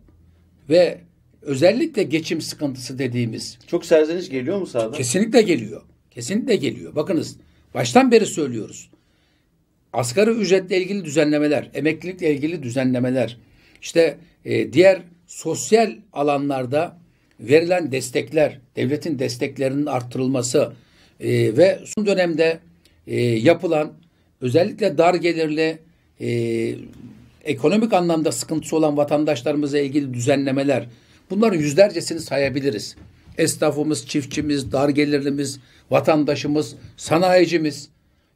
ve özellikle geçim sıkıntısı dediğimiz çok serzeniş geliyor mu sağdan? Kesinlikle geliyor. Kesinlikle geliyor. Bakınız baştan beri söylüyoruz. Asgari ücretle ilgili düzenlemeler, emeklilikle ilgili düzenlemeler, işte e, diğer sosyal alanlarda verilen destekler, devletin desteklerinin arttırılması e, ve son dönemde e, yapılan özellikle dar gelirli e, ekonomik anlamda sıkıntısı olan vatandaşlarımıza ilgili düzenlemeler bunların yüzlercesini sayabiliriz. Esnafımız, çiftçimiz, dar gelirlimiz, vatandaşımız, sanayicimiz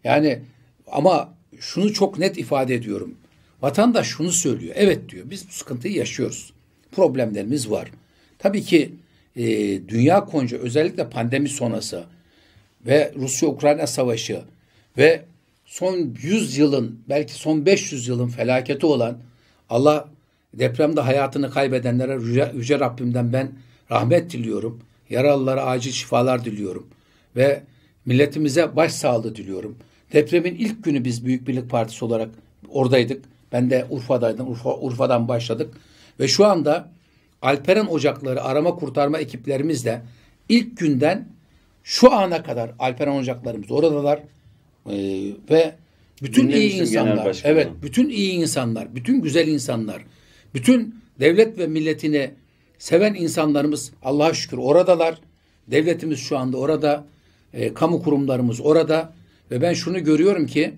yani ama şunu çok net ifade ediyorum. Vatandaş şunu söylüyor. Evet diyor biz bu sıkıntıyı yaşıyoruz. Problemlerimiz var. Tabii ki e, dünya koncu özellikle pandemi sonrası ve Rusya-Ukrayna savaşı ve son 100 yılın belki son 500 yılın felaketi olan Allah depremde hayatını kaybedenlere yüce, yüce Rabbimden ben rahmet diliyorum. Yaralılara acil şifalar diliyorum ve milletimize baş başsağlığı diliyorum. Depremin ilk günü biz Büyük Birlik Partisi olarak oradaydık. Ben de Urfa'daydım. Urfa, Urfa'dan başladık. Ve şu anda Alperen Ocakları arama kurtarma ekiplerimizle ilk günden şu ana kadar Alperen Ocaklarımız oradalar. Ee, ve bütün iyi insanlar, evet, bütün iyi insanlar, bütün güzel insanlar, bütün devlet ve milletini seven insanlarımız Allah'a şükür oradalar. Devletimiz şu anda orada, e, kamu kurumlarımız orada ve ben şunu görüyorum ki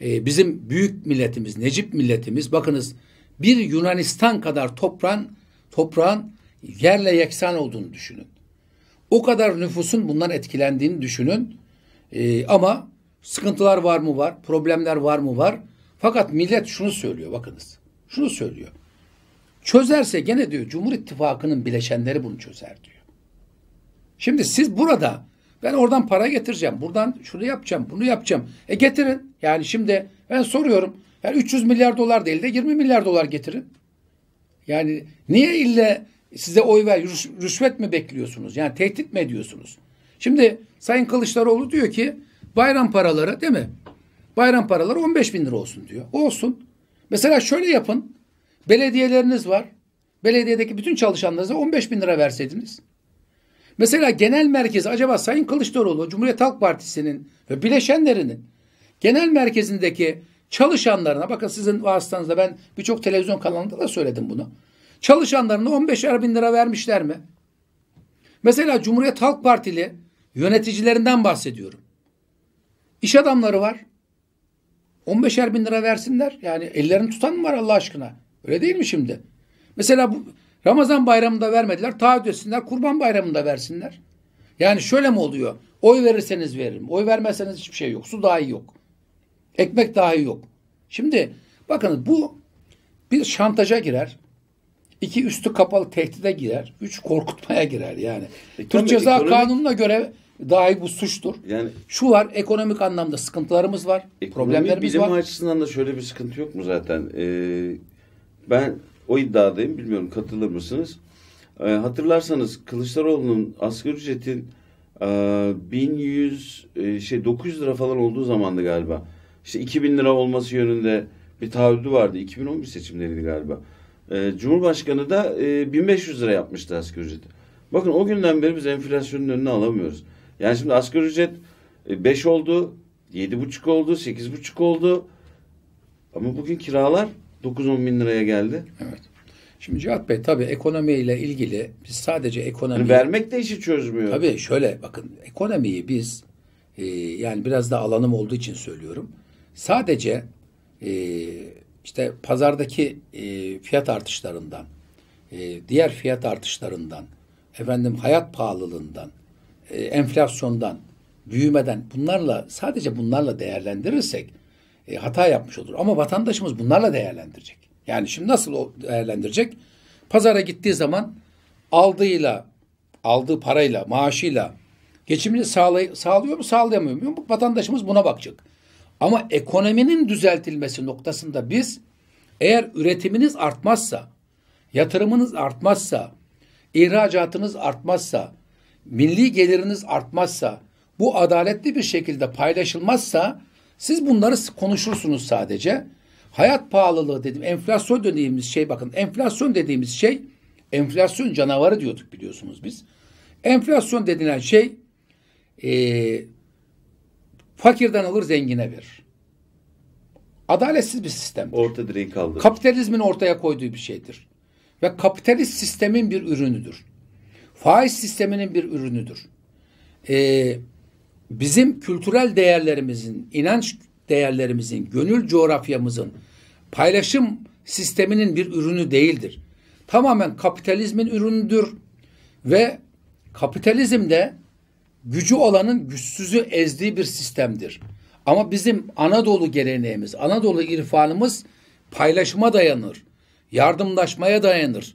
e, bizim büyük milletimiz, Necip milletimiz bakınız bir Yunanistan kadar toprağın toprağın yerle yeksan olduğunu düşünün. O kadar nüfusun bundan etkilendiğini düşünün. E, ama Sıkıntılar var mı var? Problemler var mı var? Fakat millet şunu söylüyor bakınız. Şunu söylüyor. Çözerse gene diyor Cumhur İttifakı'nın bileşenleri bunu çözer diyor. Şimdi siz burada ben oradan para getireceğim. Buradan şunu yapacağım, bunu yapacağım. E getirin. Yani şimdi ben soruyorum. Yani 300 milyar dolar değil de 20 milyar dolar getirin. Yani niye ille size oy ver, rüşvet mi bekliyorsunuz? Yani tehdit mi ediyorsunuz? Şimdi Sayın Kılıçdaroğlu diyor ki Bayram paraları değil mi? Bayram paraları 15 bin lira olsun diyor. Olsun. Mesela şöyle yapın. Belediyeleriniz var. Belediyedeki bütün çalışanlarınıza 15 bin lira verseydiniz. Mesela genel merkez acaba Sayın Kılıçdaroğlu Cumhuriyet Halk Partisi'nin ve bileşenlerinin genel merkezindeki çalışanlarına bakın sizin vasıtanızla ben birçok televizyon kanalında da söyledim bunu. Çalışanlarına 15 bin lira vermişler mi? Mesela Cumhuriyet Halk Partili yöneticilerinden bahsediyorum. İş adamları var. 15'er bin lira versinler. Yani ellerini tutan mı var Allah aşkına? Öyle değil mi şimdi? Mesela bu, Ramazan bayramında vermediler. Taahhüt etsinler. Kurban bayramında versinler. Yani şöyle mi oluyor? Oy verirseniz veririm. Oy vermezseniz hiçbir şey yok. Su dahi yok. Ekmek dahi yok. Şimdi bakın bu bir şantaja girer. İki üstü kapalı tehdide girer. Üç korkutmaya girer yani. E, Türk Ceza ekonomik... Kanunu'na göre dahi bu suçtur. Yani şu var ekonomik anlamda sıkıntılarımız var, ekonomik problemlerimiz bilim var. Bilim açısından da şöyle bir sıkıntı yok mu zaten? Ee, ben o iddiadayım. Bilmiyorum katılır mısınız? Ee, hatırlarsanız Kılıçdaroğlu'nun asgari ücretin e, 1100 e, şey 900 lira falan olduğu zamandı galiba. İşte 2000 lira olması yönünde bir taahhüdü vardı. 2011 seçimleriydi galiba. E, Cumhurbaşkanı da e, 1500 lira yapmıştı asgari ücreti. Bakın o günden beri biz enflasyonun önüne alamıyoruz. Yani şimdi asgari ücret 5 e, oldu, 7,5 oldu, 8,5 oldu. Ama bugün kiralar 9-10 bin liraya geldi. Evet. Şimdi Cihat Bey tabii ekonomiyle ilgili biz sadece ekonomi... Yani vermek de işi çözmüyor. Tabii şöyle bakın ekonomiyi biz e, yani biraz da alanım olduğu için söylüyorum. Sadece e, işte pazardaki e, fiyat artışlarından, e, diğer fiyat artışlarından, efendim hayat pahalılığından, e, enflasyondan, büyümeden bunlarla sadece bunlarla değerlendirirsek e, hata yapmış olur. Ama vatandaşımız bunlarla değerlendirecek. Yani şimdi nasıl o değerlendirecek? Pazara gittiği zaman aldığıyla, aldığı parayla, maaşıyla geçimini sağlay- sağlıyor mu, sağlayamıyor mu? Vatandaşımız buna bakacak. Ama ekonominin düzeltilmesi noktasında biz eğer üretiminiz artmazsa, yatırımınız artmazsa, ihracatınız artmazsa, milli geliriniz artmazsa, bu adaletli bir şekilde paylaşılmazsa siz bunları konuşursunuz sadece. Hayat pahalılığı dedim, enflasyon dediğimiz şey bakın enflasyon dediğimiz şey enflasyon canavarı diyorduk biliyorsunuz biz. Enflasyon denilen şey e, fakirden alır zengine verir. Adaletsiz bir sistem. Orta direği kaldı. Kapitalizmin ortaya koyduğu bir şeydir. Ve kapitalist sistemin bir ürünüdür faiz sisteminin bir ürünüdür. Ee, bizim kültürel değerlerimizin, inanç değerlerimizin, gönül coğrafyamızın paylaşım sisteminin bir ürünü değildir. Tamamen kapitalizmin ürünüdür ve kapitalizmde gücü olanın güçsüzü ezdiği bir sistemdir. Ama bizim Anadolu geleneğimiz, Anadolu irfanımız paylaşıma dayanır, yardımlaşmaya dayanır.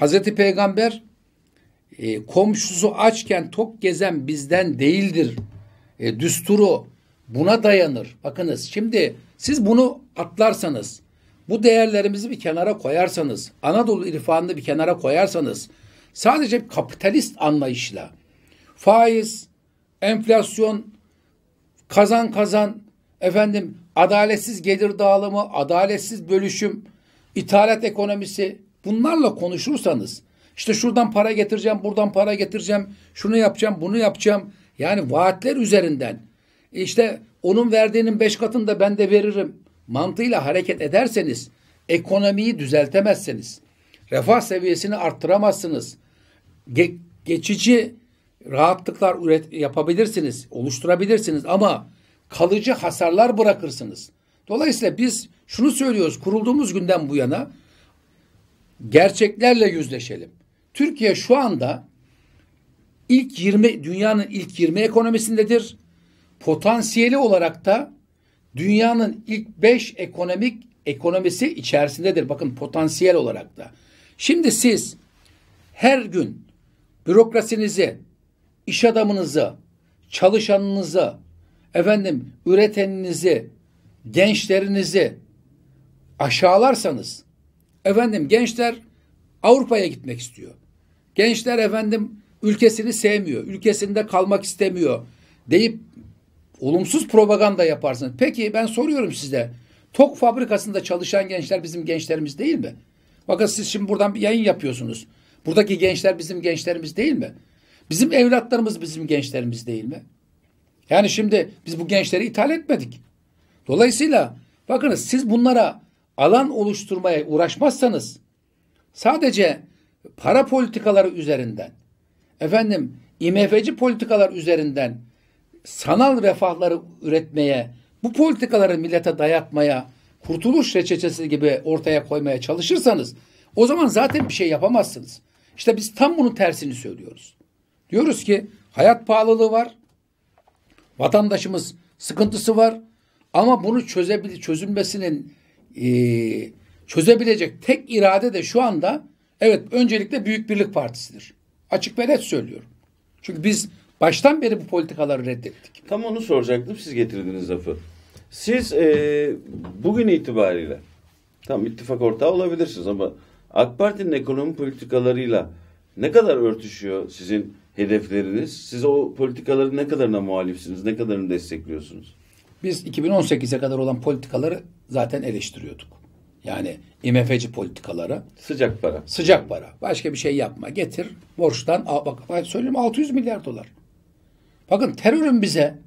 Hazreti Peygamber e, komşusu açken tok gezen bizden değildir. E, düsturu buna dayanır. Bakınız şimdi siz bunu atlarsanız, bu değerlerimizi bir kenara koyarsanız, Anadolu irfanını bir kenara koyarsanız, sadece kapitalist anlayışla faiz, enflasyon, kazan kazan, efendim adaletsiz gelir dağılımı, adaletsiz bölüşüm, ithalat ekonomisi, Bunlarla konuşursanız işte şuradan para getireceğim, buradan para getireceğim, şunu yapacağım, bunu yapacağım. Yani vaatler üzerinden işte onun verdiğinin beş katını da ben de veririm mantığıyla hareket ederseniz ekonomiyi düzeltemezseniz, Refah seviyesini arttıramazsınız. Ge- geçici rahatlıklar üret yapabilirsiniz, oluşturabilirsiniz ama kalıcı hasarlar bırakırsınız. Dolayısıyla biz şunu söylüyoruz kurulduğumuz günden bu yana gerçeklerle yüzleşelim. Türkiye şu anda ilk 20 dünyanın ilk 20 ekonomisindedir. Potansiyeli olarak da dünyanın ilk 5 ekonomik ekonomisi içerisindedir. Bakın potansiyel olarak da. Şimdi siz her gün bürokrasinizi, iş adamınızı, çalışanınızı, efendim üreteninizi, gençlerinizi aşağılarsanız Efendim gençler Avrupa'ya gitmek istiyor. Gençler efendim ülkesini sevmiyor. Ülkesinde kalmak istemiyor deyip olumsuz propaganda yaparsınız. Peki ben soruyorum size. Tok fabrikasında çalışan gençler bizim gençlerimiz değil mi? Fakat siz şimdi buradan bir yayın yapıyorsunuz. Buradaki gençler bizim gençlerimiz değil mi? Bizim evlatlarımız bizim gençlerimiz değil mi? Yani şimdi biz bu gençleri ithal etmedik. Dolayısıyla bakınız siz bunlara alan oluşturmaya uğraşmazsanız sadece para politikaları üzerinden efendim IMF'ci politikalar üzerinden sanal refahları üretmeye, bu politikaları millete dayatmaya, kurtuluş reçetesi gibi ortaya koymaya çalışırsanız o zaman zaten bir şey yapamazsınız. İşte biz tam bunun tersini söylüyoruz. Diyoruz ki hayat pahalılığı var. Vatandaşımız sıkıntısı var. Ama bunu çözebil çözülmesinin e, çözebilecek tek irade de şu anda evet öncelikle Büyük Birlik Partisi'dir. Açık ve net söylüyorum. Çünkü biz baştan beri bu politikaları reddettik. Tam onu soracaktım siz getirdiniz lafı. Siz e, bugün itibariyle tam ittifak ortağı olabilirsiniz ama AK Parti'nin ekonomi politikalarıyla ne kadar örtüşüyor sizin hedefleriniz? Siz o politikaların ne kadarına muhalifsiniz? Ne kadarını destekliyorsunuz? Biz 2018'e kadar olan politikaları zaten eleştiriyorduk. Yani IMF'ci politikaları. Sıcak para. Sıcak para. Başka bir şey yapma. Getir borçtan bak söyleyeyim 600 milyar dolar. Bakın terörün bize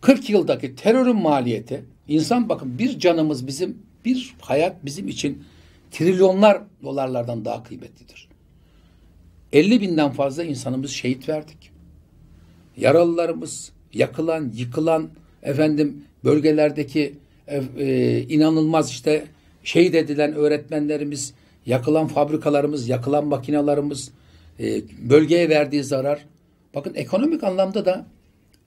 40 yıldaki terörün maliyeti insan bakın bir canımız bizim bir hayat bizim için trilyonlar dolarlardan daha kıymetlidir. 50 binden fazla insanımız şehit verdik. Yaralılarımız, yakılan, yıkılan, efendim bölgelerdeki e, e inanılmaz işte şey dedilen öğretmenlerimiz, yakılan fabrikalarımız, yakılan makinalarımız, e, bölgeye verdiği zarar. Bakın ekonomik anlamda da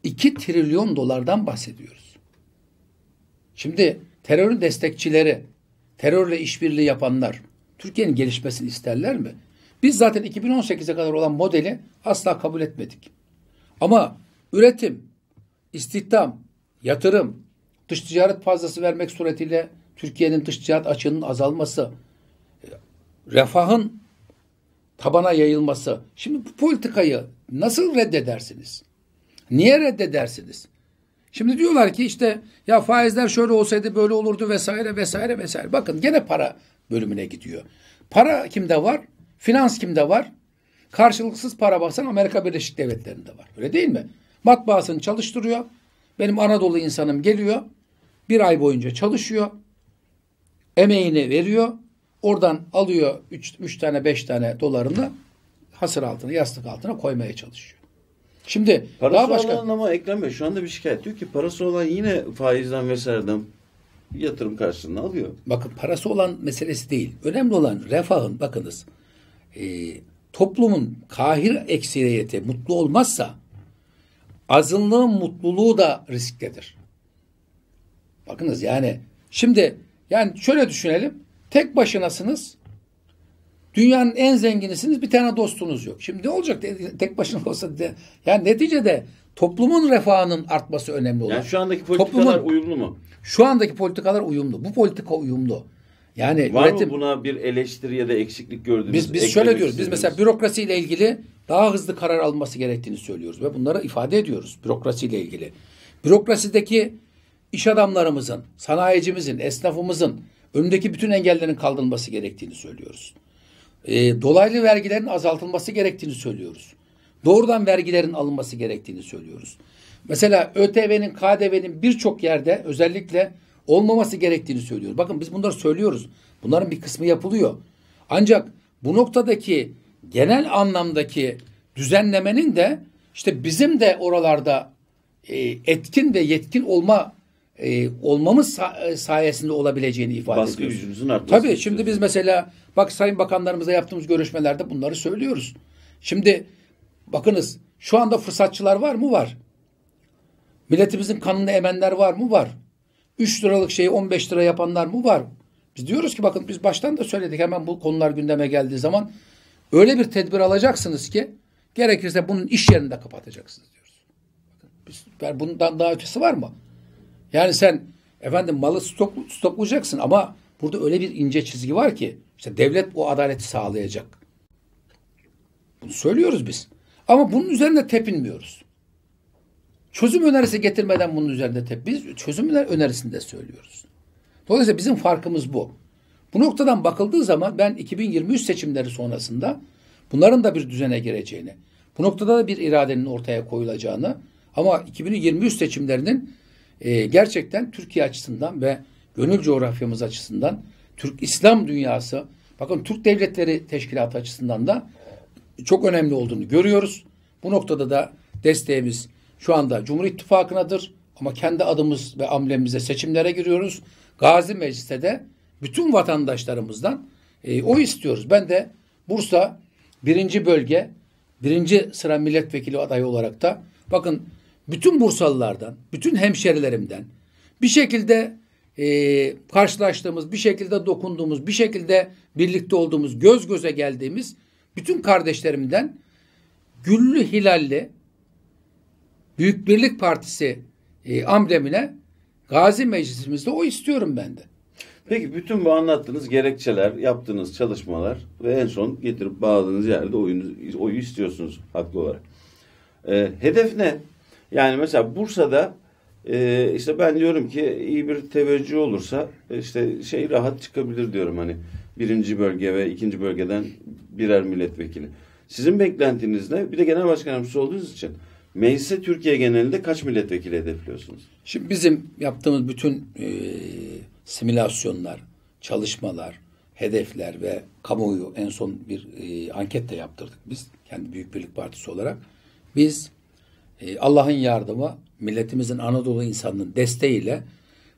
2 trilyon dolardan bahsediyoruz. Şimdi terörün destekçileri, terörle işbirliği yapanlar Türkiye'nin gelişmesini isterler mi? Biz zaten 2018'e kadar olan modeli asla kabul etmedik. Ama üretim, istihdam, yatırım, dış ticaret fazlası vermek suretiyle Türkiye'nin dış ticaret açığının azalması, refahın tabana yayılması. Şimdi bu politikayı nasıl reddedersiniz? Niye reddedersiniz? Şimdi diyorlar ki işte ya faizler şöyle olsaydı böyle olurdu vesaire vesaire vesaire. Bakın gene para bölümüne gidiyor. Para kimde var? Finans kimde var? Karşılıksız para baksan Amerika Birleşik Devletleri'nde var. Öyle değil mi? Matbaasını çalıştırıyor. Benim Anadolu insanım geliyor. Bir ay boyunca çalışıyor. Emeğini veriyor. Oradan alıyor üç, üç tane beş tane dolarını hasır altına yastık altına koymaya çalışıyor. Şimdi parası daha başka... olan ama Ekrem Bey şu anda bir şikayet diyor ki parası olan yine faizden vesaireden yatırım karşılığını alıyor. Bakın parası olan meselesi değil. Önemli olan refahın bakınız e, toplumun kahir ekseriyeti mutlu olmazsa azınlığın mutluluğu da risktedir. Bakınız yani şimdi yani şöyle düşünelim. Tek başınasınız. Dünyanın en zenginisiniz. Bir tane dostunuz yok. Şimdi ne olacak tek başına olsa? De, yani neticede toplumun refahının artması önemli olur. Yani şu andaki politikalar toplumun, uyumlu mu? Şu andaki politikalar uyumlu. Bu politika uyumlu. Yani var üretim, mı buna bir eleştiri ya da eksiklik gördüğünüz? Biz, biz şöyle diyoruz. Biz mesela bürokrasiyle ilgili daha hızlı karar alması gerektiğini söylüyoruz ve bunları ifade ediyoruz bürokrasiyle ilgili. Bürokrasideki iş adamlarımızın, sanayicimizin, esnafımızın önündeki bütün engellerin kaldırılması gerektiğini söylüyoruz. E, dolaylı vergilerin azaltılması gerektiğini söylüyoruz. Doğrudan vergilerin alınması gerektiğini söylüyoruz. Mesela ÖTV'nin, KDV'nin birçok yerde özellikle olmaması gerektiğini söylüyoruz. Bakın biz bunları söylüyoruz. Bunların bir kısmı yapılıyor. Ancak bu noktadaki genel anlamdaki düzenlemenin de işte bizim de oralarda e, etkin ve yetkin olma e, olmamız e, sayesinde olabileceğini ifade Baskı ediyoruz. gücünüzün artması. Tabii şimdi biz mesela bak sayın bakanlarımıza yaptığımız görüşmelerde bunları söylüyoruz. Şimdi bakınız şu anda fırsatçılar var mı? Var. Milletimizin kanını emenler var mı? Var. 3 liralık şeyi 15 lira yapanlar mı? Var. Biz diyoruz ki bakın biz baştan da söyledik hemen bu konular gündeme geldiği zaman Öyle bir tedbir alacaksınız ki gerekirse bunun iş yerini de kapatacaksınız diyoruz. Biz Bundan daha ötesi var mı? Yani sen efendim malı stok, stoklayacaksın ama burada öyle bir ince çizgi var ki işte devlet o adaleti sağlayacak. Bunu söylüyoruz biz. Ama bunun üzerinde tepinmiyoruz. Çözüm önerisi getirmeden bunun üzerinde tep. Biz çözüm önerisini de söylüyoruz. Dolayısıyla bizim farkımız bu. Bu noktadan bakıldığı zaman ben 2023 seçimleri sonrasında bunların da bir düzene gireceğini, bu noktada da bir iradenin ortaya koyulacağını ama 2023 seçimlerinin e, gerçekten Türkiye açısından ve gönül coğrafyamız açısından Türk İslam dünyası, bakın Türk Devletleri Teşkilatı açısından da çok önemli olduğunu görüyoruz. Bu noktada da desteğimiz şu anda Cumhur İttifakı'nadır ama kendi adımız ve amblemimize seçimlere giriyoruz. Gazi Meclis'te de bütün vatandaşlarımızdan e, oy istiyoruz. Ben de Bursa birinci bölge birinci sıra milletvekili adayı olarak da bakın bütün Bursalılardan, bütün hemşerilerimden bir şekilde e, karşılaştığımız, bir şekilde dokunduğumuz, bir şekilde birlikte olduğumuz, göz göze geldiğimiz bütün kardeşlerimden güllü hilalli Büyük Birlik Partisi e, amblemine Gazi Meclisimizde o istiyorum ben de. Peki bütün bu anlattığınız gerekçeler, yaptığınız çalışmalar ve en son getirip bağladığınız yerde oyunu, oyu istiyorsunuz haklı olarak. Ee, hedef ne? Yani mesela Bursa'da e, işte ben diyorum ki iyi bir teveccüh olursa e, işte şey rahat çıkabilir diyorum hani birinci bölge ve ikinci bölgeden birer milletvekili. Sizin beklentiniz ne? Bir de genel başkanımız olduğunuz için meclise Türkiye genelinde kaç milletvekili hedefliyorsunuz? Şimdi bizim yaptığımız bütün e, simülasyonlar, çalışmalar, hedefler ve kamuoyu en son bir e, anket de yaptırdık biz kendi Büyük Birlik Partisi olarak. Biz e, Allah'ın yardımı milletimizin Anadolu insanının desteğiyle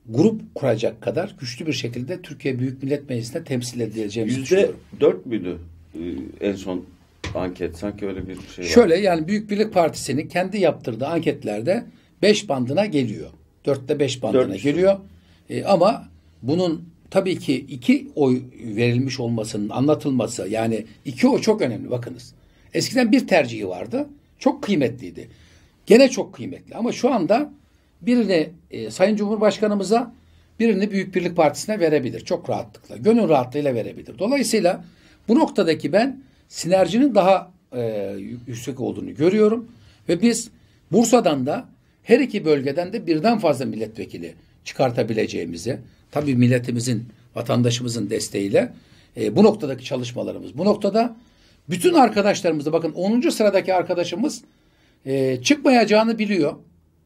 grup kuracak kadar güçlü bir şekilde Türkiye Büyük Millet Meclisine temsil edileceğimizi düşünüyorum. Dört müydü e, en son anket? Sanki öyle bir şey Şöyle var. yani Büyük Birlik Partisi'nin kendi yaptırdığı anketlerde beş bandına geliyor. Dörtte beş bandına 400. geliyor. E, ama bunun tabii ki iki oy verilmiş olmasının anlatılması yani iki oy çok önemli bakınız. Eskiden bir tercihi vardı. Çok kıymetliydi. Gene çok kıymetli ama şu anda birini e, Sayın Cumhurbaşkanımıza birini Büyük Birlik Partisi'ne verebilir. Çok rahatlıkla. Gönül rahatlığıyla verebilir. Dolayısıyla bu noktadaki ben sinerjinin daha e, yüksek olduğunu görüyorum. Ve biz Bursa'dan da her iki bölgeden de birden fazla milletvekili çıkartabileceğimizi Tabii milletimizin, vatandaşımızın desteğiyle e, bu noktadaki çalışmalarımız. Bu noktada bütün arkadaşlarımızı, bakın 10. sıradaki arkadaşımız e, çıkmayacağını biliyor.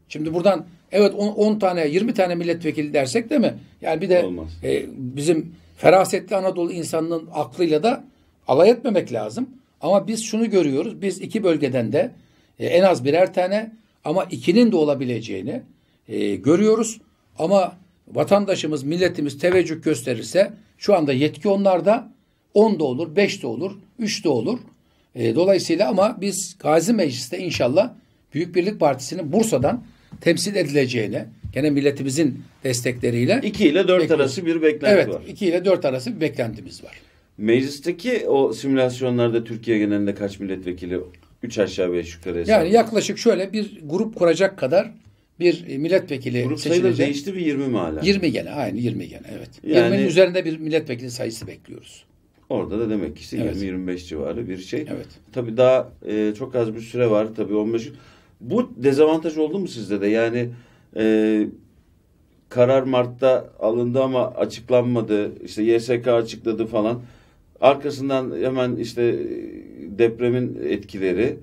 Şimdi buradan evet 10 tane 20 tane milletvekili dersek değil mi? Yani bir de e, bizim ferasetli Anadolu insanının aklıyla da alay etmemek lazım. Ama biz şunu görüyoruz. Biz iki bölgeden de e, en az birer tane ama ikinin de olabileceğini e, görüyoruz. Ama vatandaşımız, milletimiz teveccüh gösterirse şu anda yetki onlarda. 10 da olur, 5 de olur, 3 de olur. E, dolayısıyla ama biz Gazi Meclis'te inşallah Büyük Birlik Partisi'nin Bursa'dan temsil edileceğine gene milletimizin destekleriyle 2 ile 4 arası bir beklenti evet, var. Evet 2 ile 4 arası bir beklentimiz var. Meclisteki o simülasyonlarda Türkiye genelinde kaç milletvekili 3 aşağı 5 yukarı hesap. Yani yaklaşık şöyle bir grup kuracak kadar bir e, milletvekili Grup seçilecek. sayıları değişti mi 20 mi hala? 20 gene aynı 20 gene evet. Yani, 20'nin üzerinde bir milletvekili sayısı bekliyoruz. Orada da demek ki işte evet. 20-25 civarı bir şey. Evet. Tabii daha e, çok az bir süre var tabii 15. Bu dezavantaj oldu mu sizde de? Yani e, karar Mart'ta alındı ama açıklanmadı. İşte YSK açıkladı falan. Arkasından hemen işte e, depremin etkileri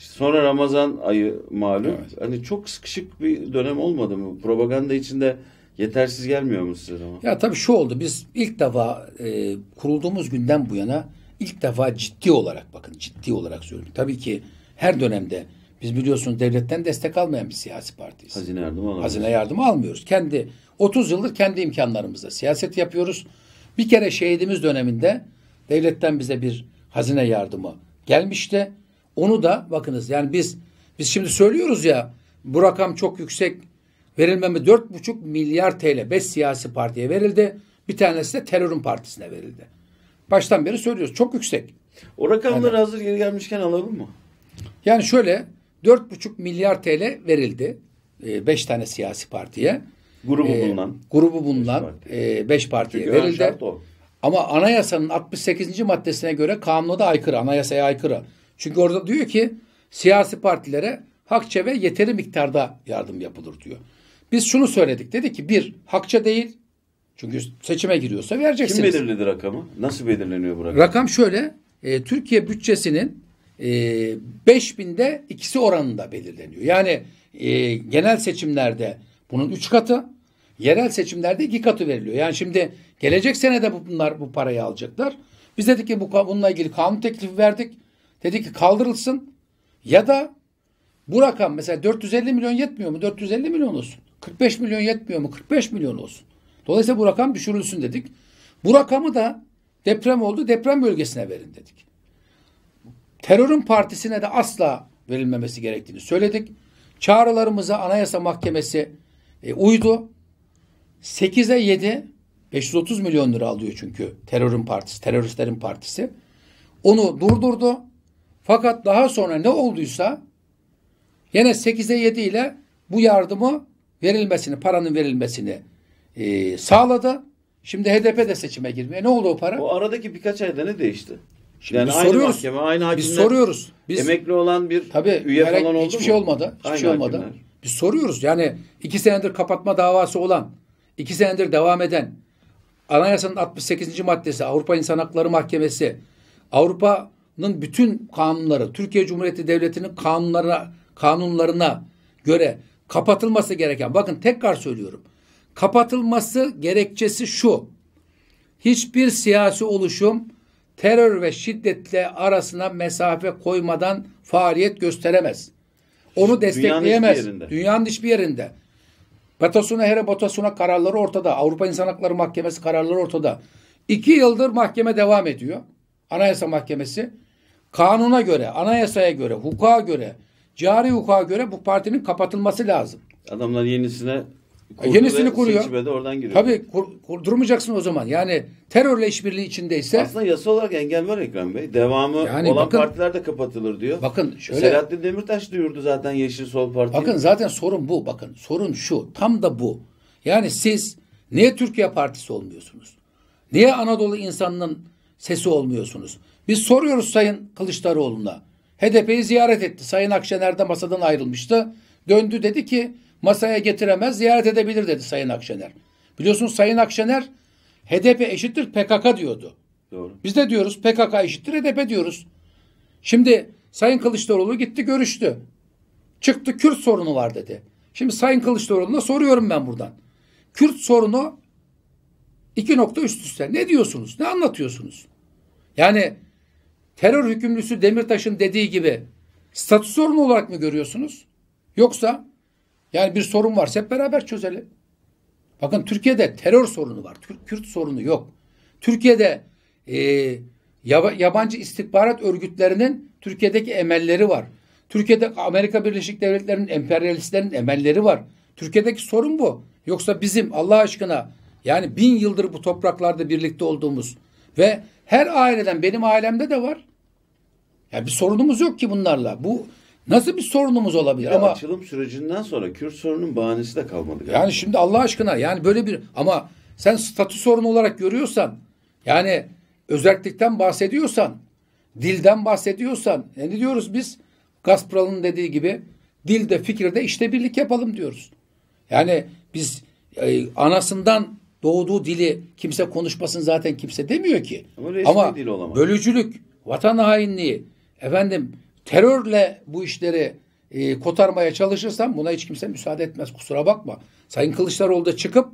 işte sonra Ramazan ayı malum. Evet. Hani çok sıkışık bir dönem olmadı mı? Propaganda içinde yetersiz gelmiyor mu size? Ama? Ya tabii şu oldu. Biz ilk defa e, kurulduğumuz günden bu yana ilk defa ciddi olarak bakın ciddi olarak söylüyorum. Tabii ki her dönemde biz biliyorsunuz devletten destek almayan bir siyasi partiyiz. Hazine yardımı almıyoruz. Hazine yardımı almıyoruz. Kendi 30 yıldır kendi imkanlarımızla siyaset yapıyoruz. Bir kere şehidimiz döneminde devletten bize bir hazine yardımı gelmişti. Onu da bakınız yani biz biz şimdi söylüyoruz ya bu rakam çok yüksek verilmeme 4,5 milyar TL 5 siyasi partiye verildi. Bir tanesi de terörün partisine verildi. Baştan beri söylüyoruz çok yüksek. O rakamları yani, hazır geri gelmişken alalım mı? Yani şöyle 4,5 milyar TL verildi 5 e, tane siyasi partiye. Grubu e, bulunan. Grubu bulunan 5 partiye, beş partiye Çünkü verildi. Ama anayasanın 68. maddesine göre kanuna da aykırı, anayasaya aykırı. Çünkü orada diyor ki siyasi partilere hakça ve yeteri miktarda yardım yapılır diyor. Biz şunu söyledik. Dedi ki bir hakça değil. Çünkü seçime giriyorsa vereceksiniz. Kim belirledi rakamı? Nasıl belirleniyor bu rakam? Rakam şöyle. E, Türkiye bütçesinin e, 5000'de ikisi oranında belirleniyor. Yani e, genel seçimlerde bunun üç katı, yerel seçimlerde iki katı veriliyor. Yani şimdi gelecek senede bunlar bu parayı alacaklar. Biz dedik ki bu, bununla ilgili kanun teklifi verdik. Dedi ki kaldırılsın ya da bu rakam mesela 450 milyon yetmiyor mu? 450 milyon olsun. 45 milyon yetmiyor mu? 45 milyon olsun. Dolayısıyla bu rakam düşürülsün dedik. Bu rakamı da deprem oldu deprem bölgesine verin dedik. Terörün partisine de asla verilmemesi gerektiğini söyledik. Çağrılarımıza Anayasa Mahkemesi e, uydu. 8'e 7 530 milyon lira alıyor çünkü terörün partisi, teröristlerin partisi. Onu durdurdu. Fakat daha sonra ne olduysa yine 8'e 7 ile bu yardımı verilmesini, paranın verilmesini e, sağladı. Şimdi HDP de seçime girmiyor. Ne oldu o para? O aradaki birkaç ayda ne değişti? Şimdi yani aynı soruyoruz. mahkeme, aynı hakimler. Biz soruyoruz. Biz, emekli olan bir tabii, üye falan oldu hiçbir mu? şey olmadı. Hiçbir aynı şey olmadı. Hakimler. Biz soruyoruz. Yani iki senedir kapatma davası olan, iki senedir devam eden, Anayasanın 68. maddesi, Avrupa İnsan Hakları Mahkemesi, Avrupa bütün kanunları Türkiye Cumhuriyeti Devleti'nin kanunlarına kanunlarına göre kapatılması gereken bakın tekrar söylüyorum. Kapatılması gerekçesi şu. Hiçbir siyasi oluşum terör ve şiddetle arasına mesafe koymadan faaliyet gösteremez. Onu destekleyemez. Dünyanın hiçbir yerinde. Dünyanın hiçbir yerinde. Batasuna Here Batasuna kararları ortada. Avrupa İnsan Hakları Mahkemesi kararları ortada. İki yıldır mahkeme devam ediyor. Anayasa Mahkemesi kanuna göre, anayasaya göre, hukuka göre, cari hukuka göre bu partinin kapatılması lazım. Adamlar yenisine e, kurdu yenisini kuruyor. de oradan giriyor. Tabii kur, kurdurmayacaksın o zaman. Yani terörle işbirliği içindeyse. Aslında yasa olarak engel var Ekrem Bey. Devamı yani olan bakın, partiler de kapatılır diyor. Bakın e, şöyle. Selahattin Demirtaş duyurdu zaten Yeşil Sol Parti. Bakın zaten sorun bu. Bakın sorun şu. Tam da bu. Yani siz niye Türkiye Partisi olmuyorsunuz? Niye Anadolu insanının sesi olmuyorsunuz. Biz soruyoruz Sayın Kılıçdaroğlu'na. HDP'yi ziyaret etti. Sayın Akşener de masadan ayrılmıştı. Döndü dedi ki masaya getiremez ziyaret edebilir dedi Sayın Akşener. Biliyorsunuz Sayın Akşener HDP eşittir PKK diyordu. Doğru. Biz de diyoruz PKK eşittir HDP diyoruz. Şimdi Sayın Kılıçdaroğlu gitti görüştü. Çıktı Kürt sorunu var dedi. Şimdi Sayın Kılıçdaroğlu'na soruyorum ben buradan. Kürt sorunu iki nokta üst üste. Ne diyorsunuz? Ne anlatıyorsunuz? Yani terör hükümlüsü Demirtaş'ın dediği gibi statü sorunu olarak mı görüyorsunuz? Yoksa yani bir sorun varsa hep beraber çözelim. Bakın Türkiye'de terör sorunu var. Türk, Kürt sorunu yok. Türkiye'de e, yabancı istihbarat örgütlerinin Türkiye'deki emelleri var. Türkiye'de Amerika Birleşik Devletleri'nin emperyalistlerin emelleri var. Türkiye'deki sorun bu. Yoksa bizim Allah aşkına yani bin yıldır bu topraklarda birlikte olduğumuz ve her aileden benim ailemde de var. Yani bir sorunumuz yok ki bunlarla. Bu nasıl bir sorunumuz olabilir? Ya ama açılım sürecinden sonra Kürt sorunun bahanesi de kalmadı. Galiba. Yani şimdi Allah aşkına yani böyle bir ama sen statü sorunu olarak görüyorsan yani özellikten bahsediyorsan dilden bahsediyorsan e ne diyoruz biz? Gaspral'ın dediği gibi dilde fikirde işte birlik yapalım diyoruz. Yani biz e, anasından doğduğu dili kimse konuşmasın zaten kimse demiyor ki. Ama, resmi Ama dil olamaz. bölücülük, vatan hainliği, efendim terörle bu işleri e, kotarmaya çalışırsan buna hiç kimse müsaade etmez. Kusura bakma. Sayın Kılıçdaroğlu da çıkıp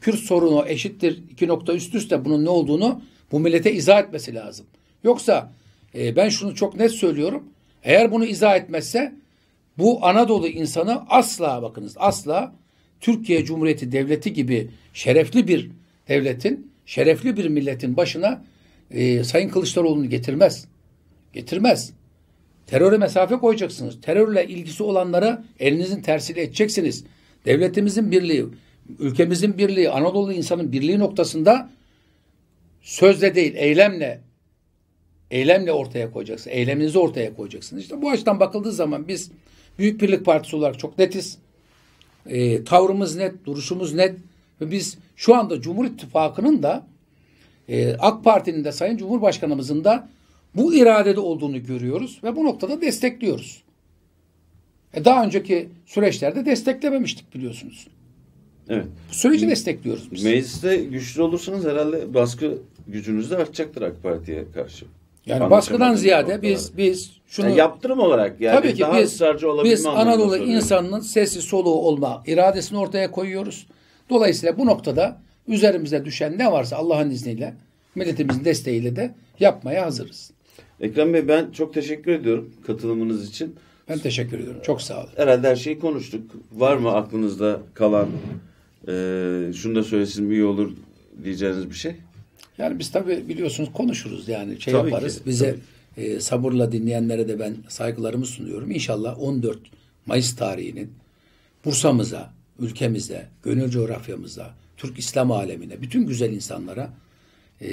Kürt sorunu eşittir iki nokta üst üste bunun ne olduğunu bu millete izah etmesi lazım. Yoksa e, ben şunu çok net söylüyorum. Eğer bunu izah etmezse bu Anadolu insanı asla bakınız asla Türkiye Cumhuriyeti Devleti gibi şerefli bir devletin, şerefli bir milletin başına e, Sayın Kılıçdaroğlu'nu getirmez. Getirmez. Teröre mesafe koyacaksınız. Terörle ilgisi olanlara elinizin tersiyle edeceksiniz. Devletimizin birliği, ülkemizin birliği, Anadolu insanın birliği noktasında sözle değil, eylemle eylemle ortaya koyacaksınız. Eyleminizi ortaya koyacaksınız. İşte bu açıdan bakıldığı zaman biz Büyük Birlik Partisi olarak çok netiz e, tavrımız net, duruşumuz net ve biz şu anda Cumhur İttifakı'nın da e, AK Parti'nin de Sayın Cumhurbaşkanımızın da bu iradede olduğunu görüyoruz ve bu noktada destekliyoruz. E, daha önceki süreçlerde desteklememiştik biliyorsunuz. Evet. Bu süreci destekliyoruz biz. Mecliste güçlü olursanız herhalde baskı gücünüz de artacaktır AK Parti'ye karşı. Yani baskıdan ziyade biz olarak. biz şunu yani yaptırım olarak yani tabii ki daha biz, ısrarcı biz Anadolu insanının sesi soluğu olma iradesini ortaya koyuyoruz. Dolayısıyla bu noktada üzerimize düşen ne varsa Allah'ın izniyle milletimizin desteğiyle de yapmaya hazırız. Ekrem Bey ben çok teşekkür ediyorum katılımınız için. Ben teşekkür ediyorum. Çok sağ olun. Herhalde her şeyi konuştuk. Var mı aklınızda kalan e, şunu da söylesin iyi olur diyeceğiniz bir şey? Yani biz tabii biliyorsunuz konuşuruz yani şey tabii yaparız. Ki, Bize e, sabırla dinleyenlere de ben saygılarımı sunuyorum. İnşallah 14 Mayıs tarihinin Bursa'mıza, ülkemize, gönül coğrafyamıza, Türk İslam alemine, bütün güzel insanlara e,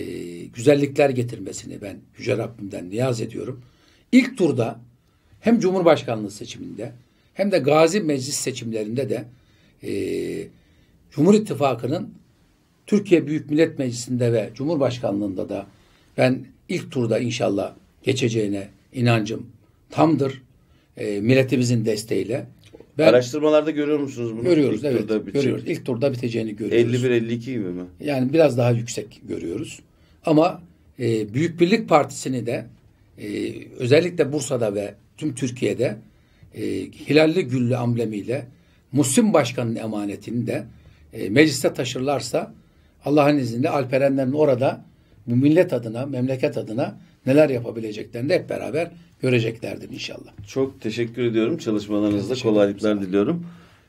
güzellikler getirmesini ben Yüce Rabbim'den niyaz ediyorum. İlk turda hem Cumhurbaşkanlığı seçiminde hem de Gazi Meclis seçimlerinde de e, Cumhur İttifakı'nın Türkiye Büyük Millet Meclisi'nde ve Cumhurbaşkanlığında da ben ilk turda inşallah geçeceğine inancım tamdır. E, milletimizin desteğiyle. Ben, Araştırmalarda görüyor musunuz bunu? Görüyoruz ilk evet. Turda bitecek. görüyoruz. İlk turda biteceğini görüyoruz. 51-52 gibi mi? Yani biraz daha yüksek görüyoruz. Ama e, Büyük Birlik Partisi'ni de e, özellikle Bursa'da ve tüm Türkiye'de e, hilalli güllü amblemiyle Musim Başkan'ın emanetini de e, mecliste taşırlarsa Allah'ın izniyle Alperenlerin orada bu millet adına, memleket adına neler yapabileceklerini de hep beraber göreceklerdir inşallah. Çok teşekkür ediyorum. Çalışmalarınızda teşekkür kolaylıklar diliyorum.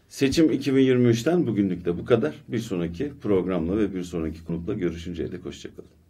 Seçim 2023'ten bugünlük de bu kadar. Bir sonraki programla ve bir sonraki konukla görüşünceye dek hoşçakalın.